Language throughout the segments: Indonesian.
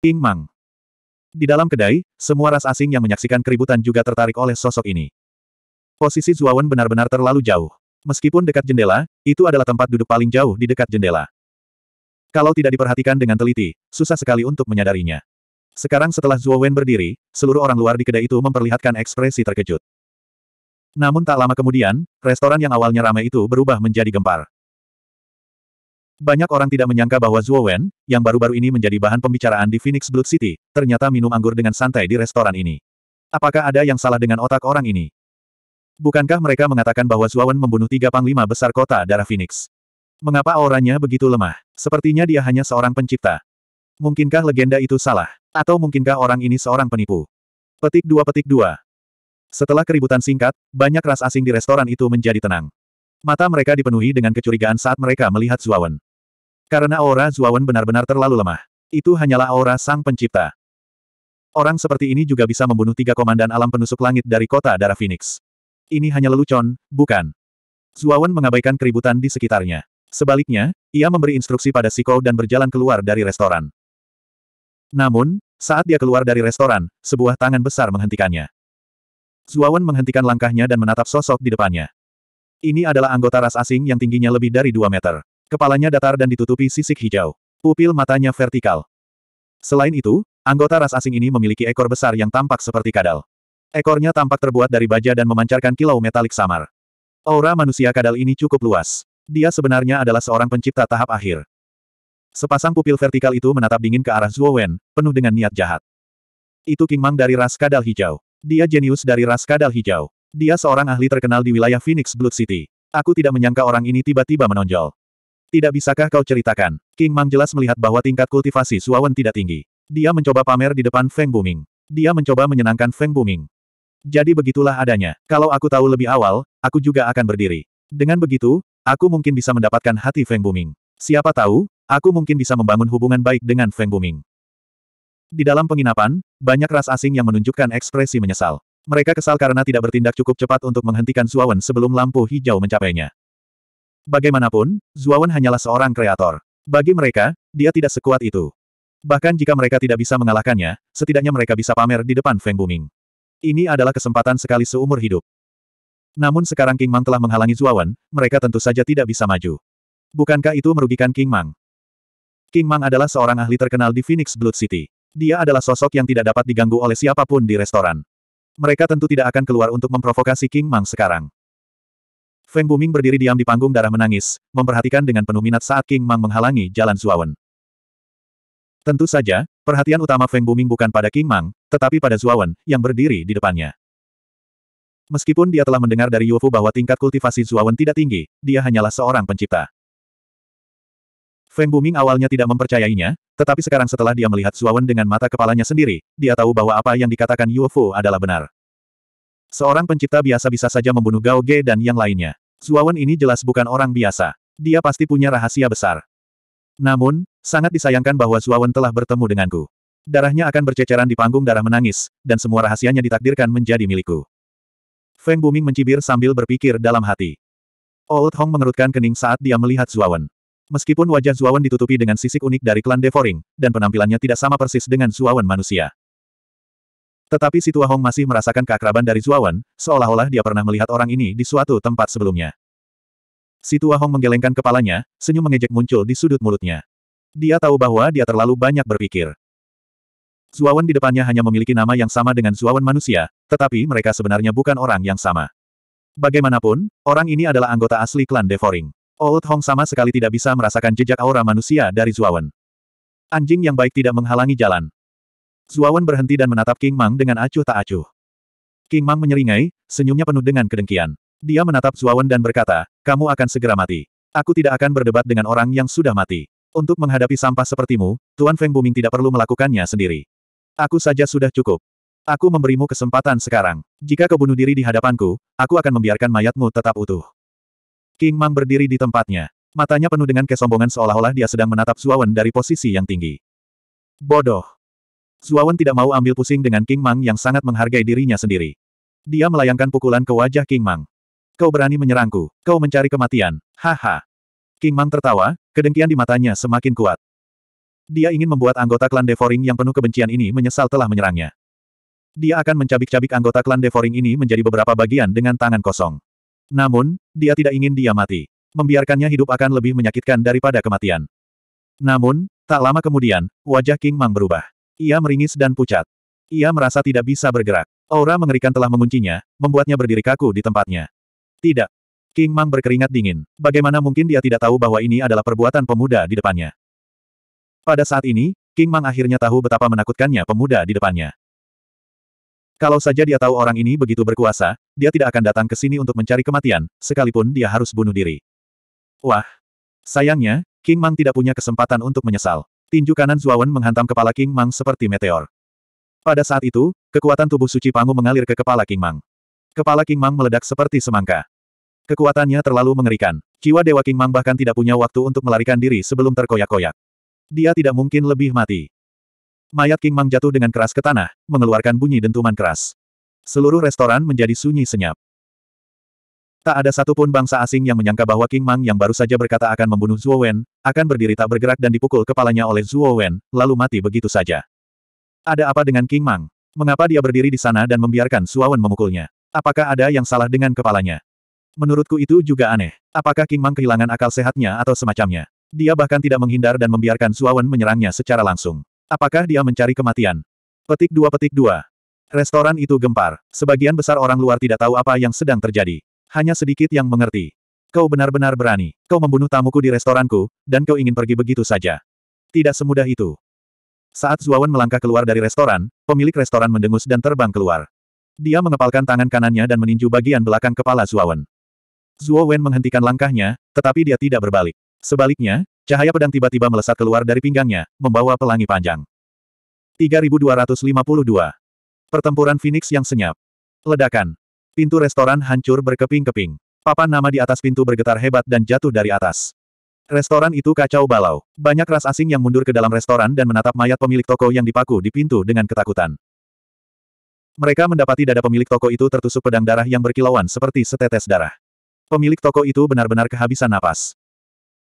King Mang. Di dalam kedai, semua ras asing yang menyaksikan keributan juga tertarik oleh sosok ini. Posisi Zuawan benar-benar terlalu jauh. Meskipun dekat jendela, itu adalah tempat duduk paling jauh di dekat jendela. Kalau tidak diperhatikan dengan teliti, susah sekali untuk menyadarinya. Sekarang setelah Zuowen berdiri, seluruh orang luar di kedai itu memperlihatkan ekspresi terkejut. Namun tak lama kemudian, restoran yang awalnya ramai itu berubah menjadi gempar. Banyak orang tidak menyangka bahwa Zhuo Wen, yang baru-baru ini menjadi bahan pembicaraan di Phoenix Blood City, ternyata minum anggur dengan santai di restoran ini. Apakah ada yang salah dengan otak orang ini? Bukankah mereka mengatakan bahwa Zhuo Wen membunuh tiga panglima besar kota darah Phoenix? Mengapa auranya begitu lemah? Sepertinya dia hanya seorang pencipta. Mungkinkah legenda itu salah? Atau mungkinkah orang ini seorang penipu? Petik dua petik dua. Setelah keributan singkat, banyak ras asing di restoran itu menjadi tenang. Mata mereka dipenuhi dengan kecurigaan saat mereka melihat Zuawan. Karena aura Zuawan benar-benar terlalu lemah. Itu hanyalah aura sang pencipta. Orang seperti ini juga bisa membunuh tiga komandan alam penusuk langit dari kota darah Phoenix. Ini hanya lelucon, bukan. Zuawan mengabaikan keributan di sekitarnya. Sebaliknya, ia memberi instruksi pada Siko dan berjalan keluar dari restoran. Namun, saat dia keluar dari restoran, sebuah tangan besar menghentikannya. Zuawan menghentikan langkahnya dan menatap sosok di depannya. Ini adalah anggota ras asing yang tingginya lebih dari 2 meter. Kepalanya datar dan ditutupi sisik hijau. Pupil matanya vertikal. Selain itu, anggota ras asing ini memiliki ekor besar yang tampak seperti kadal. Ekornya tampak terbuat dari baja dan memancarkan kilau metalik samar. Aura manusia kadal ini cukup luas. Dia sebenarnya adalah seorang pencipta tahap akhir. Sepasang pupil vertikal itu menatap dingin ke arah Zhuo Wen, penuh dengan niat jahat. Itu King Mang dari ras kadal hijau. Dia jenius dari ras kadal hijau. Dia seorang ahli terkenal di wilayah Phoenix Blood City. Aku tidak menyangka orang ini tiba-tiba menonjol. Tidak bisakah kau ceritakan? King Mang jelas melihat bahwa tingkat kultivasi Suawan tidak tinggi. Dia mencoba pamer di depan Feng Buming. Dia mencoba menyenangkan Feng Buming. Jadi begitulah adanya. Kalau aku tahu lebih awal, aku juga akan berdiri. Dengan begitu, aku mungkin bisa mendapatkan hati Feng Buming. Siapa tahu, aku mungkin bisa membangun hubungan baik dengan Feng Buming. Di dalam penginapan, banyak ras asing yang menunjukkan ekspresi menyesal. Mereka kesal karena tidak bertindak cukup cepat untuk menghentikan Suawan sebelum lampu hijau mencapainya. Bagaimanapun, Zuawan hanyalah seorang kreator. Bagi mereka, dia tidak sekuat itu. Bahkan jika mereka tidak bisa mengalahkannya, setidaknya mereka bisa pamer di depan Feng Buming. Ini adalah kesempatan sekali seumur hidup. Namun sekarang King Mang telah menghalangi Zuawan, mereka tentu saja tidak bisa maju. Bukankah itu merugikan King Mang? King Mang adalah seorang ahli terkenal di Phoenix Blood City. Dia adalah sosok yang tidak dapat diganggu oleh siapapun di restoran. Mereka tentu tidak akan keluar untuk memprovokasi King Mang sekarang. Feng Buming berdiri diam di panggung darah menangis, memperhatikan dengan penuh minat saat King Mang menghalangi jalan Zuawan. Tentu saja, perhatian utama Feng Buming bukan pada King Mang, tetapi pada Zuawan, yang berdiri di depannya. Meskipun dia telah mendengar dari Yuofu bahwa tingkat kultivasi Zuawan tidak tinggi, dia hanyalah seorang pencipta. Feng Buming awalnya tidak mempercayainya, tetapi sekarang setelah dia melihat Zuawan dengan mata kepalanya sendiri, dia tahu bahwa apa yang dikatakan Yuofu adalah benar. Seorang pencipta biasa bisa saja membunuh Gao Ge dan yang lainnya. Zuawan ini jelas bukan orang biasa. Dia pasti punya rahasia besar. Namun, sangat disayangkan bahwa Zuawan telah bertemu denganku. Darahnya akan berceceran di panggung darah menangis, dan semua rahasianya ditakdirkan menjadi milikku. Feng Buming mencibir sambil berpikir dalam hati. Old Hong mengerutkan kening saat dia melihat Zuawan. Meskipun wajah Zuawan ditutupi dengan sisik unik dari klan Devoring, dan penampilannya tidak sama persis dengan Zuawan manusia. Tetapi si Hong masih merasakan keakraban dari Zuawan, seolah-olah dia pernah melihat orang ini di suatu tempat sebelumnya. Si Hong menggelengkan kepalanya, senyum mengejek muncul di sudut mulutnya. Dia tahu bahwa dia terlalu banyak berpikir. Zuawan di depannya hanya memiliki nama yang sama dengan Zuawan manusia, tetapi mereka sebenarnya bukan orang yang sama. Bagaimanapun, orang ini adalah anggota asli klan Devoring. Old Hong sama sekali tidak bisa merasakan jejak aura manusia dari Zuawan. Anjing yang baik tidak menghalangi jalan. Zuawan berhenti dan menatap King Mang dengan acuh tak acuh. King Mang menyeringai, senyumnya penuh dengan kedengkian. Dia menatap Zuawan dan berkata, kamu akan segera mati. Aku tidak akan berdebat dengan orang yang sudah mati. Untuk menghadapi sampah sepertimu, Tuan Feng Buming tidak perlu melakukannya sendiri. Aku saja sudah cukup. Aku memberimu kesempatan sekarang. Jika kau bunuh diri di hadapanku, aku akan membiarkan mayatmu tetap utuh. King Mang berdiri di tempatnya. Matanya penuh dengan kesombongan seolah-olah dia sedang menatap Zuawan dari posisi yang tinggi. Bodoh. Suawan tidak mau ambil pusing dengan King Mang yang sangat menghargai dirinya sendiri. Dia melayangkan pukulan ke wajah King Mang. Kau berani menyerangku, kau mencari kematian, haha. King Mang tertawa, kedengkian di matanya semakin kuat. Dia ingin membuat anggota klan Devoring yang penuh kebencian ini menyesal telah menyerangnya. Dia akan mencabik-cabik anggota klan Devoring ini menjadi beberapa bagian dengan tangan kosong. Namun, dia tidak ingin dia mati. Membiarkannya hidup akan lebih menyakitkan daripada kematian. Namun, tak lama kemudian, wajah King Mang berubah. Ia meringis dan pucat. Ia merasa tidak bisa bergerak. Aura mengerikan telah menguncinya, membuatnya berdiri kaku di tempatnya. Tidak. King Mang berkeringat dingin. Bagaimana mungkin dia tidak tahu bahwa ini adalah perbuatan pemuda di depannya? Pada saat ini, King Mang akhirnya tahu betapa menakutkannya pemuda di depannya. Kalau saja dia tahu orang ini begitu berkuasa, dia tidak akan datang ke sini untuk mencari kematian, sekalipun dia harus bunuh diri. Wah! Sayangnya, King Mang tidak punya kesempatan untuk menyesal. Tinju kanan Zuawan menghantam kepala King Mang seperti meteor. Pada saat itu, kekuatan tubuh suci Pangu mengalir ke kepala King Mang. Kepala King Mang meledak seperti semangka. Kekuatannya terlalu mengerikan. Jiwa Dewa King Mang bahkan tidak punya waktu untuk melarikan diri sebelum terkoyak-koyak. Dia tidak mungkin lebih mati. Mayat King Mang jatuh dengan keras ke tanah, mengeluarkan bunyi dentuman keras. Seluruh restoran menjadi sunyi senyap. Tak ada satupun bangsa asing yang menyangka bahwa King Mang yang baru saja berkata akan membunuh Zhuo Wen, akan berdiri tak bergerak dan dipukul kepalanya oleh Zhuo Wen, lalu mati begitu saja. Ada apa dengan King Mang? Mengapa dia berdiri di sana dan membiarkan Zhuo Wen memukulnya? Apakah ada yang salah dengan kepalanya? Menurutku itu juga aneh. Apakah King Mang kehilangan akal sehatnya atau semacamnya? Dia bahkan tidak menghindar dan membiarkan Zhuo Wen menyerangnya secara langsung. Apakah dia mencari kematian? Petik dua petik dua. Restoran itu gempar. Sebagian besar orang luar tidak tahu apa yang sedang terjadi. Hanya sedikit yang mengerti. Kau benar-benar berani. Kau membunuh tamuku di restoranku, dan kau ingin pergi begitu saja. Tidak semudah itu. Saat Zuawan melangkah keluar dari restoran, pemilik restoran mendengus dan terbang keluar. Dia mengepalkan tangan kanannya dan meninju bagian belakang kepala Zuawan. Zuawan menghentikan langkahnya, tetapi dia tidak berbalik. Sebaliknya, cahaya pedang tiba-tiba melesat keluar dari pinggangnya, membawa pelangi panjang. 3252. Pertempuran Phoenix yang senyap. Ledakan. Pintu restoran hancur berkeping-keping. Papan nama di atas pintu bergetar hebat dan jatuh dari atas. Restoran itu kacau balau. Banyak ras asing yang mundur ke dalam restoran dan menatap mayat pemilik toko yang dipaku di pintu dengan ketakutan. Mereka mendapati dada pemilik toko itu tertusuk pedang darah yang berkilauan seperti setetes darah. Pemilik toko itu benar-benar kehabisan napas.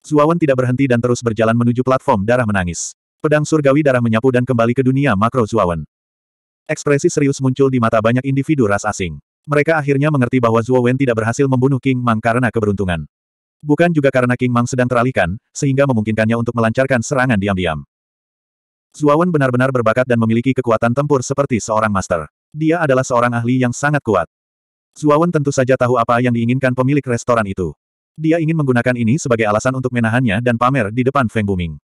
Zuawan tidak berhenti dan terus berjalan menuju platform darah menangis. Pedang surgawi darah menyapu dan kembali ke dunia makro Zuawan. Ekspresi serius muncul di mata banyak individu ras asing. Mereka akhirnya mengerti bahwa Zuo Wen tidak berhasil membunuh King Mang karena keberuntungan. Bukan juga karena King Mang sedang teralihkan, sehingga memungkinkannya untuk melancarkan serangan diam-diam. Zuo Wen benar-benar berbakat dan memiliki kekuatan tempur seperti seorang master. Dia adalah seorang ahli yang sangat kuat. Zuo Wen tentu saja tahu apa yang diinginkan pemilik restoran itu. Dia ingin menggunakan ini sebagai alasan untuk menahannya dan pamer di depan Feng Buming.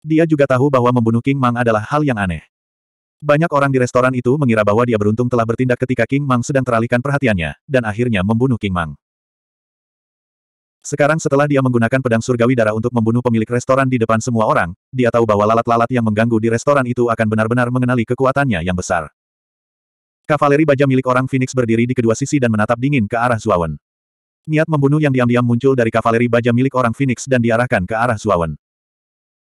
Dia juga tahu bahwa membunuh King Mang adalah hal yang aneh. Banyak orang di restoran itu mengira bahwa dia beruntung telah bertindak ketika King Mang sedang teralihkan perhatiannya, dan akhirnya membunuh King Mang. Sekarang setelah dia menggunakan pedang surgawi darah untuk membunuh pemilik restoran di depan semua orang, dia tahu bahwa lalat-lalat yang mengganggu di restoran itu akan benar-benar mengenali kekuatannya yang besar. Kavaleri baja milik orang Phoenix berdiri di kedua sisi dan menatap dingin ke arah Zuawan. Niat membunuh yang diam-diam muncul dari kavaleri baja milik orang Phoenix dan diarahkan ke arah Zuawan.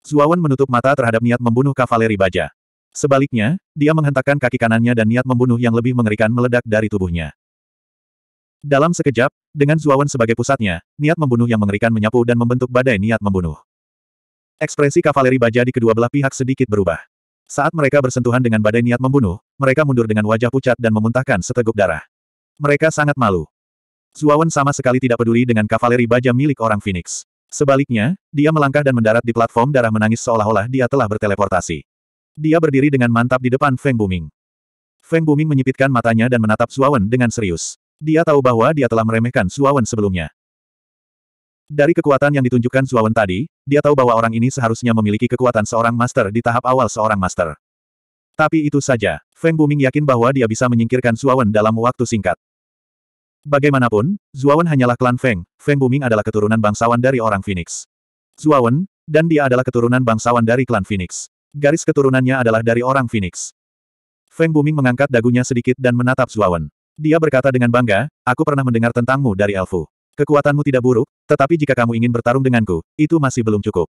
Zuawan menutup mata terhadap niat membunuh kavaleri baja. Sebaliknya, dia menghentakkan kaki kanannya dan niat membunuh yang lebih mengerikan meledak dari tubuhnya. Dalam sekejap, dengan Zuawan sebagai pusatnya, niat membunuh yang mengerikan menyapu dan membentuk badai niat membunuh. Ekspresi kavaleri baja di kedua belah pihak sedikit berubah. Saat mereka bersentuhan dengan badai niat membunuh, mereka mundur dengan wajah pucat dan memuntahkan seteguk darah. Mereka sangat malu. Zuawan sama sekali tidak peduli dengan kavaleri baja milik orang Phoenix. Sebaliknya, dia melangkah dan mendarat di platform darah menangis seolah-olah dia telah berteleportasi. Dia berdiri dengan mantap di depan Feng Buming. Feng Buming menyipitkan matanya dan menatap Suawen dengan serius. Dia tahu bahwa dia telah meremehkan Suawen sebelumnya. Dari kekuatan yang ditunjukkan Suawen tadi, dia tahu bahwa orang ini seharusnya memiliki kekuatan seorang master di tahap awal seorang master. Tapi itu saja, Feng Buming yakin bahwa dia bisa menyingkirkan Suawen dalam waktu singkat. Bagaimanapun, Zuawan hanyalah klan Feng, Feng Buming adalah keturunan bangsawan dari orang Phoenix. Zuawan, dan dia adalah keturunan bangsawan dari klan Phoenix. Garis keturunannya adalah dari orang Phoenix. Feng Buming mengangkat dagunya sedikit dan menatap Zuawan. Dia berkata dengan bangga, aku pernah mendengar tentangmu dari Elfu. Kekuatanmu tidak buruk, tetapi jika kamu ingin bertarung denganku, itu masih belum cukup.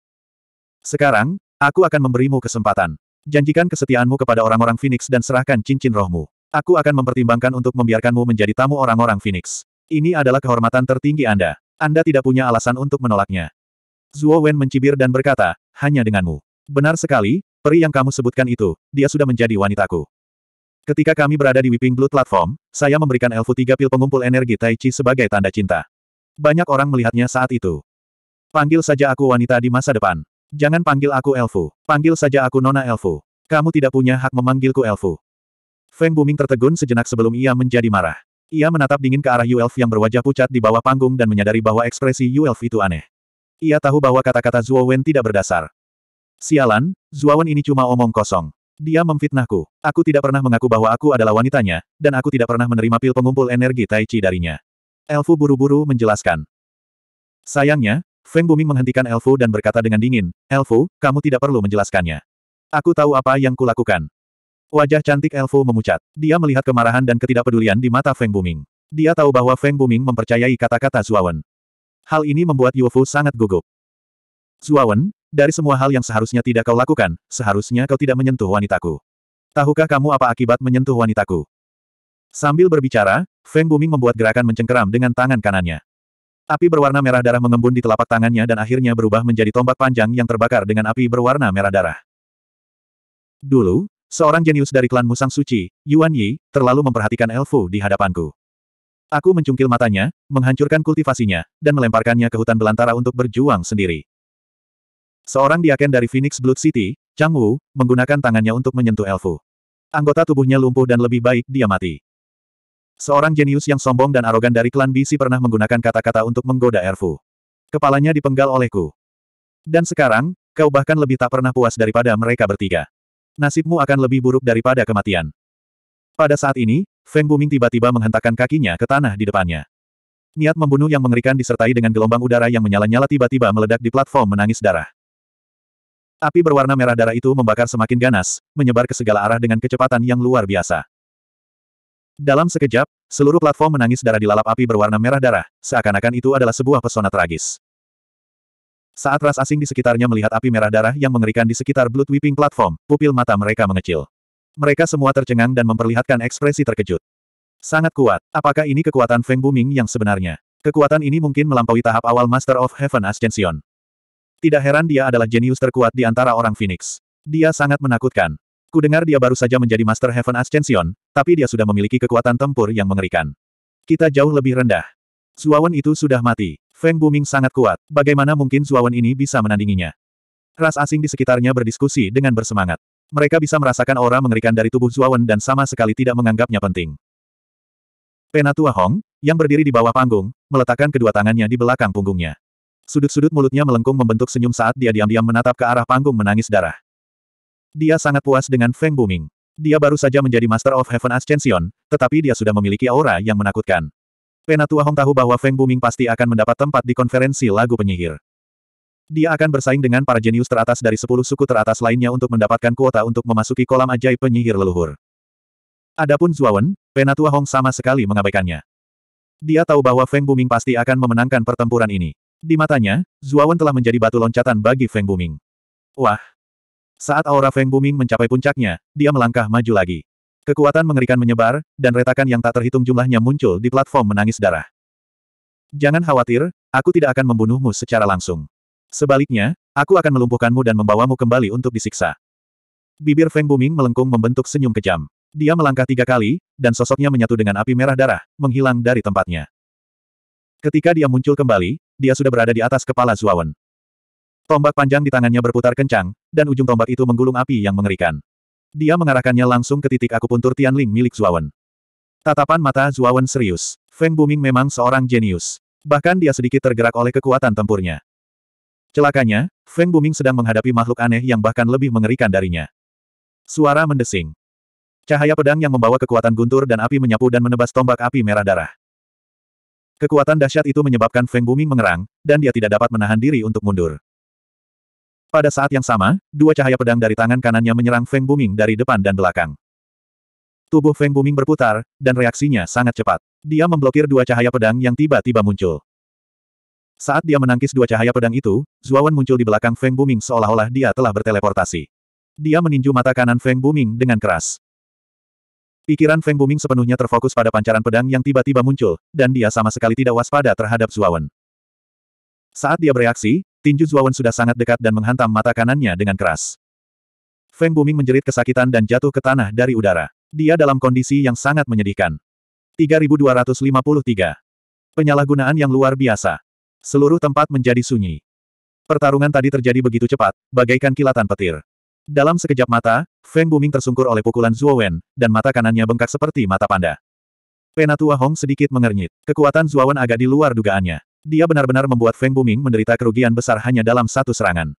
Sekarang, aku akan memberimu kesempatan. Janjikan kesetiaanmu kepada orang-orang Phoenix dan serahkan cincin rohmu. Aku akan mempertimbangkan untuk membiarkanmu menjadi tamu orang-orang Phoenix. Ini adalah kehormatan tertinggi Anda. Anda tidak punya alasan untuk menolaknya. Zuo Wen mencibir dan berkata, hanya denganmu. Benar sekali, peri yang kamu sebutkan itu, dia sudah menjadi wanitaku. Ketika kami berada di Whipping Blue Platform, saya memberikan Elfu tiga pil pengumpul energi Tai Chi sebagai tanda cinta. Banyak orang melihatnya saat itu. Panggil saja aku wanita di masa depan. Jangan panggil aku Elfu. Panggil saja aku Nona Elfu. Kamu tidak punya hak memanggilku Elfu. Feng Buming tertegun sejenak sebelum ia menjadi marah. Ia menatap dingin ke arah Yuelf yang berwajah pucat di bawah panggung dan menyadari bahwa ekspresi Yu itu aneh. Ia tahu bahwa kata-kata Zhuo Wen tidak berdasar. Sialan, Zuawan ini cuma omong kosong. Dia memfitnahku. Aku tidak pernah mengaku bahwa aku adalah wanitanya, dan aku tidak pernah menerima pil pengumpul energi Tai Chi darinya. Elfu buru-buru menjelaskan. Sayangnya, Feng Buming menghentikan Elfu dan berkata dengan dingin, Elfu, kamu tidak perlu menjelaskannya. Aku tahu apa yang kulakukan. Wajah cantik Elfu memucat. Dia melihat kemarahan dan ketidakpedulian di mata Feng Buming. Dia tahu bahwa Feng Buming mempercayai kata-kata Zuawan. Hal ini membuat Yufu sangat gugup. Zuawan, dari semua hal yang seharusnya tidak kau lakukan, seharusnya kau tidak menyentuh wanitaku. Tahukah kamu apa akibat menyentuh wanitaku? Sambil berbicara, Feng Buming membuat gerakan mencengkeram dengan tangan kanannya. Api berwarna merah darah mengembun di telapak tangannya dan akhirnya berubah menjadi tombak panjang yang terbakar dengan api berwarna merah darah. Dulu, seorang jenius dari klan Musang Suci, Yuan Yi, terlalu memperhatikan Elfu di hadapanku. Aku mencungkil matanya, menghancurkan kultivasinya, dan melemparkannya ke hutan belantara untuk berjuang sendiri. Seorang diaken dari Phoenix Blood City, Chang Wu, menggunakan tangannya untuk menyentuh Elfu. Anggota tubuhnya lumpuh dan lebih baik dia mati. Seorang jenius yang sombong dan arogan dari klan Bisi pernah menggunakan kata-kata untuk menggoda Erfu. Kepalanya dipenggal olehku. Dan sekarang, kau bahkan lebih tak pernah puas daripada mereka bertiga. Nasibmu akan lebih buruk daripada kematian. Pada saat ini, Feng Buming tiba-tiba menghentakkan kakinya ke tanah di depannya. Niat membunuh yang mengerikan disertai dengan gelombang udara yang menyala-nyala tiba-tiba meledak di platform menangis darah. Api berwarna merah darah itu membakar semakin ganas, menyebar ke segala arah dengan kecepatan yang luar biasa. Dalam sekejap, seluruh platform menangis darah di lalap api berwarna merah darah, seakan-akan itu adalah sebuah pesona tragis. Saat ras asing di sekitarnya melihat api merah darah yang mengerikan di sekitar Blood Weeping Platform, pupil mata mereka mengecil. Mereka semua tercengang dan memperlihatkan ekspresi terkejut. Sangat kuat. Apakah ini kekuatan Feng Buming yang sebenarnya? Kekuatan ini mungkin melampaui tahap awal Master of Heaven Ascension. Tidak heran dia adalah jenius terkuat di antara orang Phoenix. Dia sangat menakutkan. Kudengar dia baru saja menjadi Master Heaven Ascension, tapi dia sudah memiliki kekuatan tempur yang mengerikan. Kita jauh lebih rendah. Zuawan itu sudah mati. Feng Buming sangat kuat. Bagaimana mungkin Zuawan ini bisa menandinginya? Ras asing di sekitarnya berdiskusi dengan bersemangat. Mereka bisa merasakan aura mengerikan dari tubuh Zuawan dan sama sekali tidak menganggapnya penting. Penatua Hong, yang berdiri di bawah panggung, meletakkan kedua tangannya di belakang punggungnya. Sudut-sudut mulutnya melengkung membentuk senyum saat dia diam-diam menatap ke arah panggung menangis darah. Dia sangat puas dengan Feng Buming. Dia baru saja menjadi Master of Heaven Ascension, tetapi dia sudah memiliki aura yang menakutkan. Penatua Hong tahu bahwa Feng Buming pasti akan mendapat tempat di konferensi lagu penyihir. Dia akan bersaing dengan para jenius teratas dari sepuluh suku teratas lainnya untuk mendapatkan kuota untuk memasuki kolam ajaib penyihir leluhur. Adapun Zuawan, Penatua Hong sama sekali mengabaikannya. Dia tahu bahwa Feng Buming pasti akan memenangkan pertempuran ini. Di matanya, Zuawan telah menjadi batu loncatan bagi Feng Buming. Wah! Saat aura Feng Buming mencapai puncaknya, dia melangkah maju lagi. Kekuatan mengerikan menyebar, dan retakan yang tak terhitung jumlahnya muncul di platform menangis darah. Jangan khawatir, aku tidak akan membunuhmu secara langsung. Sebaliknya, aku akan melumpuhkanmu dan membawamu kembali untuk disiksa. Bibir Feng Buming melengkung membentuk senyum kejam. Dia melangkah tiga kali, dan sosoknya menyatu dengan api merah darah, menghilang dari tempatnya. Ketika dia muncul kembali, dia sudah berada di atas kepala Zuawan. Tombak panjang di tangannya berputar kencang, dan ujung tombak itu menggulung api yang mengerikan. Dia mengarahkannya langsung ke titik akupuntur Tianling milik Zuawan. Tatapan mata Zuawan serius. Feng Buming memang seorang jenius. Bahkan dia sedikit tergerak oleh kekuatan tempurnya. Celakanya, Feng Buming sedang menghadapi makhluk aneh yang bahkan lebih mengerikan darinya. Suara mendesing. Cahaya pedang yang membawa kekuatan guntur dan api menyapu dan menebas tombak api merah darah. Kekuatan dahsyat itu menyebabkan Feng Buming mengerang, dan dia tidak dapat menahan diri untuk mundur. Pada saat yang sama, dua cahaya pedang dari tangan kanannya menyerang Feng Buming dari depan dan belakang. Tubuh Feng Buming berputar, dan reaksinya sangat cepat. Dia memblokir dua cahaya pedang yang tiba-tiba muncul. Saat dia menangkis dua cahaya pedang itu, Zuawan muncul di belakang Feng Buming seolah-olah dia telah berteleportasi. Dia meninju mata kanan Feng Buming dengan keras. Pikiran Feng Buming sepenuhnya terfokus pada pancaran pedang yang tiba-tiba muncul, dan dia sama sekali tidak waspada terhadap Zuawan. Saat dia bereaksi, tinju Zuawan sudah sangat dekat dan menghantam mata kanannya dengan keras. Feng Buming menjerit kesakitan dan jatuh ke tanah dari udara. Dia dalam kondisi yang sangat menyedihkan. 3253. Penyalahgunaan yang luar biasa. Seluruh tempat menjadi sunyi. Pertarungan tadi terjadi begitu cepat, bagaikan kilatan petir. Dalam sekejap mata, Feng Buming tersungkur oleh pukulan Zhuo Wen, dan mata kanannya bengkak seperti mata panda. Penatua Hong sedikit mengernyit. Kekuatan Zhuo Wen agak di luar dugaannya. Dia benar-benar membuat Feng Buming menderita kerugian besar hanya dalam satu serangan.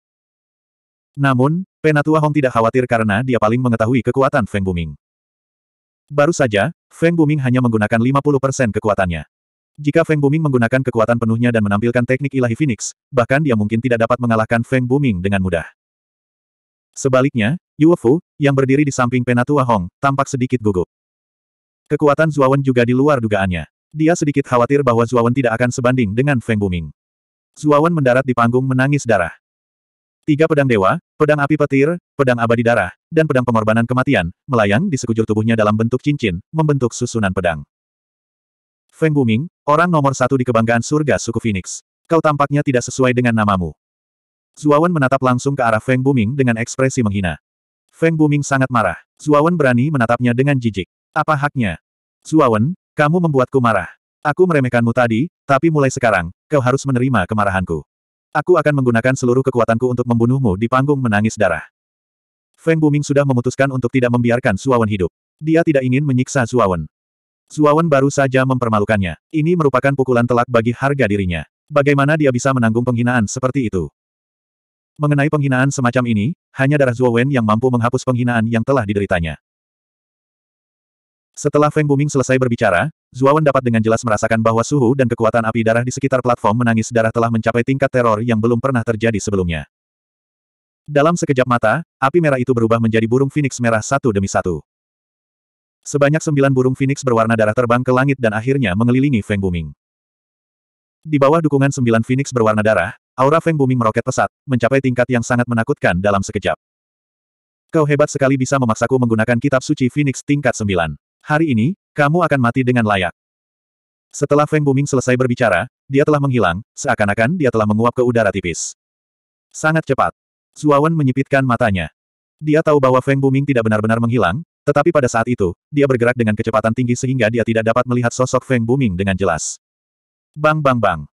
Namun, Penatua Hong tidak khawatir karena dia paling mengetahui kekuatan Feng Buming. Baru saja, Feng Buming hanya menggunakan 50% kekuatannya. Jika Feng Buming menggunakan kekuatan penuhnya dan menampilkan teknik ilahi Phoenix, bahkan dia mungkin tidak dapat mengalahkan Feng Buming dengan mudah. Sebaliknya, Yuefu, yang berdiri di samping Penatua Hong, tampak sedikit gugup. Kekuatan Zuawan juga di luar dugaannya. Dia sedikit khawatir bahwa Zuawan tidak akan sebanding dengan Feng Buming. Zuawan mendarat di panggung menangis darah. Tiga pedang dewa, pedang api petir, pedang abadi darah, dan pedang pengorbanan kematian, melayang di sekujur tubuhnya dalam bentuk cincin, membentuk susunan pedang. Feng Buming, orang nomor satu di kebanggaan surga suku Phoenix. Kau tampaknya tidak sesuai dengan namamu. Zuawan menatap langsung ke arah Feng Buming dengan ekspresi menghina. Feng Buming sangat marah. Zuawan berani menatapnya dengan jijik. Apa haknya? Zuawan, kamu membuatku marah. Aku meremehkanmu tadi, tapi mulai sekarang, kau harus menerima kemarahanku. Aku akan menggunakan seluruh kekuatanku untuk membunuhmu di panggung menangis darah. Feng Buming sudah memutuskan untuk tidak membiarkan Zuawan hidup. Dia tidak ingin menyiksa Zuawan. Zuawan baru saja mempermalukannya. Ini merupakan pukulan telak bagi harga dirinya. Bagaimana dia bisa menanggung penghinaan seperti itu? Mengenai penghinaan semacam ini, hanya darah Zuo Wen yang mampu menghapus penghinaan yang telah dideritanya. Setelah Feng Buming selesai berbicara, Zuo Wen dapat dengan jelas merasakan bahwa suhu dan kekuatan api darah di sekitar platform menangis darah telah mencapai tingkat teror yang belum pernah terjadi sebelumnya. Dalam sekejap mata, api merah itu berubah menjadi burung phoenix merah satu demi satu. Sebanyak sembilan burung phoenix berwarna darah terbang ke langit dan akhirnya mengelilingi Feng Buming. Di bawah dukungan sembilan phoenix berwarna darah, Aura Feng Buming meroket pesat, mencapai tingkat yang sangat menakutkan dalam sekejap. Kau hebat sekali bisa memaksaku menggunakan kitab suci Phoenix tingkat 9. Hari ini, kamu akan mati dengan layak. Setelah Feng Buming selesai berbicara, dia telah menghilang, seakan-akan dia telah menguap ke udara tipis. Sangat cepat. Zuawan menyipitkan matanya. Dia tahu bahwa Feng Buming tidak benar-benar menghilang, tetapi pada saat itu, dia bergerak dengan kecepatan tinggi sehingga dia tidak dapat melihat sosok Feng Buming dengan jelas. Bang bang bang.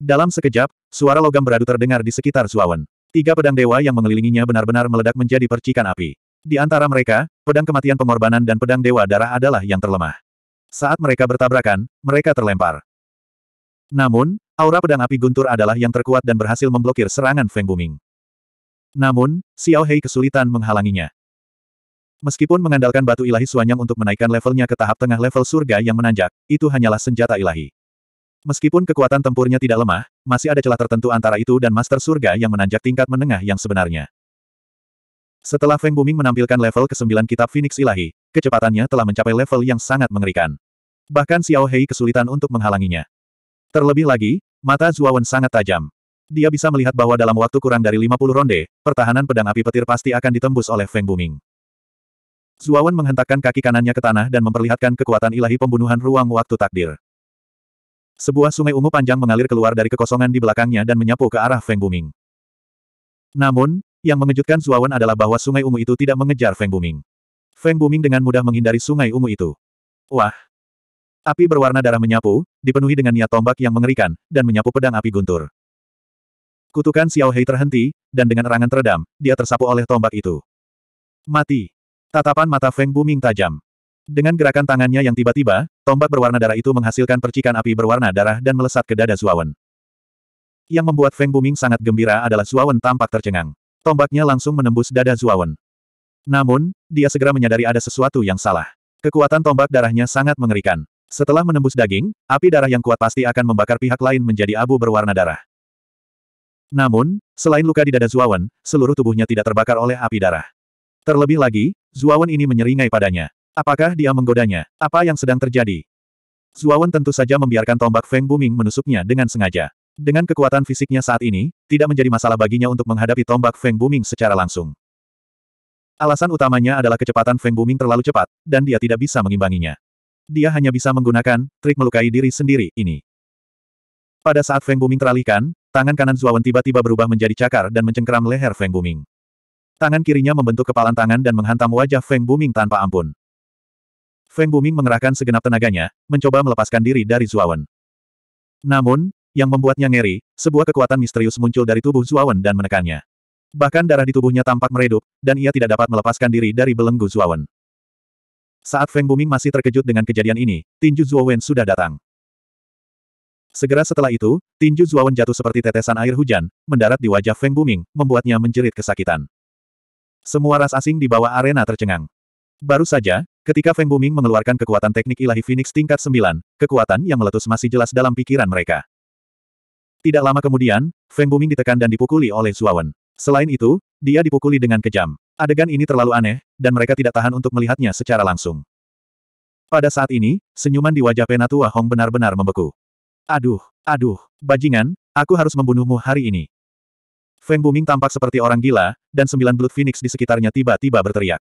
Dalam sekejap, suara logam beradu terdengar di sekitar Zuawan. Tiga pedang dewa yang mengelilinginya benar-benar meledak menjadi percikan api. Di antara mereka, pedang kematian pengorbanan dan pedang dewa darah adalah yang terlemah. Saat mereka bertabrakan, mereka terlempar. Namun, aura pedang api guntur adalah yang terkuat dan berhasil memblokir serangan Feng Buming. Namun, Xiao Hei kesulitan menghalanginya. Meskipun mengandalkan batu ilahi suanyang untuk menaikkan levelnya ke tahap tengah level surga yang menanjak, itu hanyalah senjata ilahi. Meskipun kekuatan tempurnya tidak lemah, masih ada celah tertentu antara itu dan Master Surga yang menanjak tingkat menengah yang sebenarnya. Setelah Feng Buming menampilkan level ke-9 kitab Phoenix Ilahi, kecepatannya telah mencapai level yang sangat mengerikan. Bahkan Xiao Hei kesulitan untuk menghalanginya. Terlebih lagi, mata Zuawan sangat tajam. Dia bisa melihat bahwa dalam waktu kurang dari 50 ronde, pertahanan pedang api petir pasti akan ditembus oleh Feng Buming. Zuawan menghentakkan kaki kanannya ke tanah dan memperlihatkan kekuatan ilahi pembunuhan ruang waktu takdir. Sebuah sungai ungu panjang mengalir keluar dari kekosongan di belakangnya dan menyapu ke arah Feng Buming. Namun, yang mengejutkan Zuawan adalah bahwa sungai ungu itu tidak mengejar Feng Buming. Feng Buming dengan mudah menghindari sungai ungu itu. Wah! Api berwarna darah menyapu, dipenuhi dengan niat tombak yang mengerikan, dan menyapu pedang api guntur. Kutukan Xiao Hei terhenti, dan dengan erangan teredam, dia tersapu oleh tombak itu. Mati. Tatapan mata Feng Buming tajam. Dengan gerakan tangannya yang tiba-tiba, tombak berwarna darah itu menghasilkan percikan api berwarna darah dan melesat ke dada Zuawan. Yang membuat Feng Buming sangat gembira adalah Zuawan tampak tercengang. Tombaknya langsung menembus dada Zuawan. Namun, dia segera menyadari ada sesuatu yang salah. Kekuatan tombak darahnya sangat mengerikan. Setelah menembus daging, api darah yang kuat pasti akan membakar pihak lain menjadi abu berwarna darah. Namun, selain luka di dada Zuawan, seluruh tubuhnya tidak terbakar oleh api darah. Terlebih lagi, Zuawan ini menyeringai padanya. Apakah dia menggodanya? Apa yang sedang terjadi? Zuawan tentu saja membiarkan tombak Feng Buming menusuknya dengan sengaja. Dengan kekuatan fisiknya saat ini, tidak menjadi masalah baginya untuk menghadapi tombak Feng Buming secara langsung. Alasan utamanya adalah kecepatan Feng Buming terlalu cepat, dan dia tidak bisa mengimbanginya. Dia hanya bisa menggunakan trik melukai diri sendiri ini. Pada saat Feng Buming teralihkan, tangan kanan Zuawan tiba-tiba berubah menjadi cakar dan mencengkeram leher Feng Buming. Tangan kirinya membentuk kepalan tangan dan menghantam wajah Feng Buming tanpa ampun. Feng Buming mengerahkan segenap tenaganya, mencoba melepaskan diri dari Zuawan. Namun, yang membuatnya ngeri, sebuah kekuatan misterius muncul dari tubuh Zuawan dan menekannya. Bahkan darah di tubuhnya tampak meredup, dan ia tidak dapat melepaskan diri dari belenggu Zuawan. Saat Feng Buming masih terkejut dengan kejadian ini, tinju Zuawan sudah datang. Segera setelah itu, tinju Zuawan jatuh seperti tetesan air hujan, mendarat di wajah Feng Buming, membuatnya menjerit kesakitan. Semua ras asing di bawah arena tercengang. Baru saja, Ketika Feng Buming mengeluarkan kekuatan teknik ilahi Phoenix tingkat 9, kekuatan yang meletus masih jelas dalam pikiran mereka. Tidak lama kemudian, Feng Buming ditekan dan dipukuli oleh Zuawan. Selain itu, dia dipukuli dengan kejam. Adegan ini terlalu aneh, dan mereka tidak tahan untuk melihatnya secara langsung. Pada saat ini, senyuman di wajah Penatua Hong benar-benar membeku. Aduh, aduh, bajingan, aku harus membunuhmu hari ini. Feng Buming tampak seperti orang gila, dan sembilan Blood phoenix di sekitarnya tiba-tiba berteriak.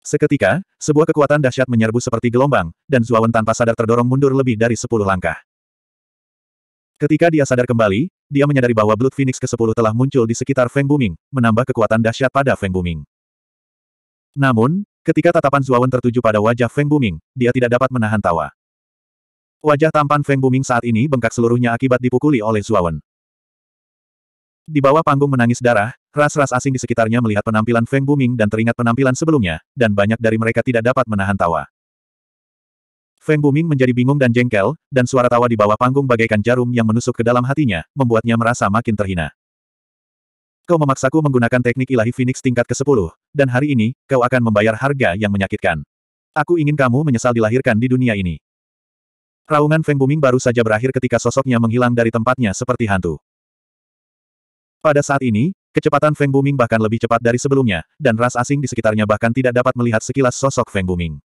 Seketika, sebuah kekuatan dahsyat menyerbu seperti gelombang, dan Zuawan tanpa sadar terdorong mundur lebih dari sepuluh langkah. Ketika dia sadar kembali, dia menyadari bahwa Blood Phoenix ke-10 telah muncul di sekitar Feng Buming, menambah kekuatan dahsyat pada Feng Buming. Namun, ketika tatapan Zuawan tertuju pada wajah Feng Buming, dia tidak dapat menahan tawa. Wajah tampan Feng Buming saat ini bengkak seluruhnya akibat dipukuli oleh Zuawan. Di bawah panggung menangis darah, ras-ras asing di sekitarnya melihat penampilan Feng Buming dan teringat penampilan sebelumnya, dan banyak dari mereka tidak dapat menahan tawa. Feng Buming menjadi bingung dan jengkel, dan suara tawa di bawah panggung bagaikan jarum yang menusuk ke dalam hatinya, membuatnya merasa makin terhina. Kau memaksaku menggunakan teknik ilahi Phoenix tingkat ke-10, dan hari ini, kau akan membayar harga yang menyakitkan. Aku ingin kamu menyesal dilahirkan di dunia ini. Raungan Feng Buming baru saja berakhir ketika sosoknya menghilang dari tempatnya seperti hantu. Pada saat ini, kecepatan Feng Buming bahkan lebih cepat dari sebelumnya, dan ras asing di sekitarnya bahkan tidak dapat melihat sekilas sosok Feng Buming.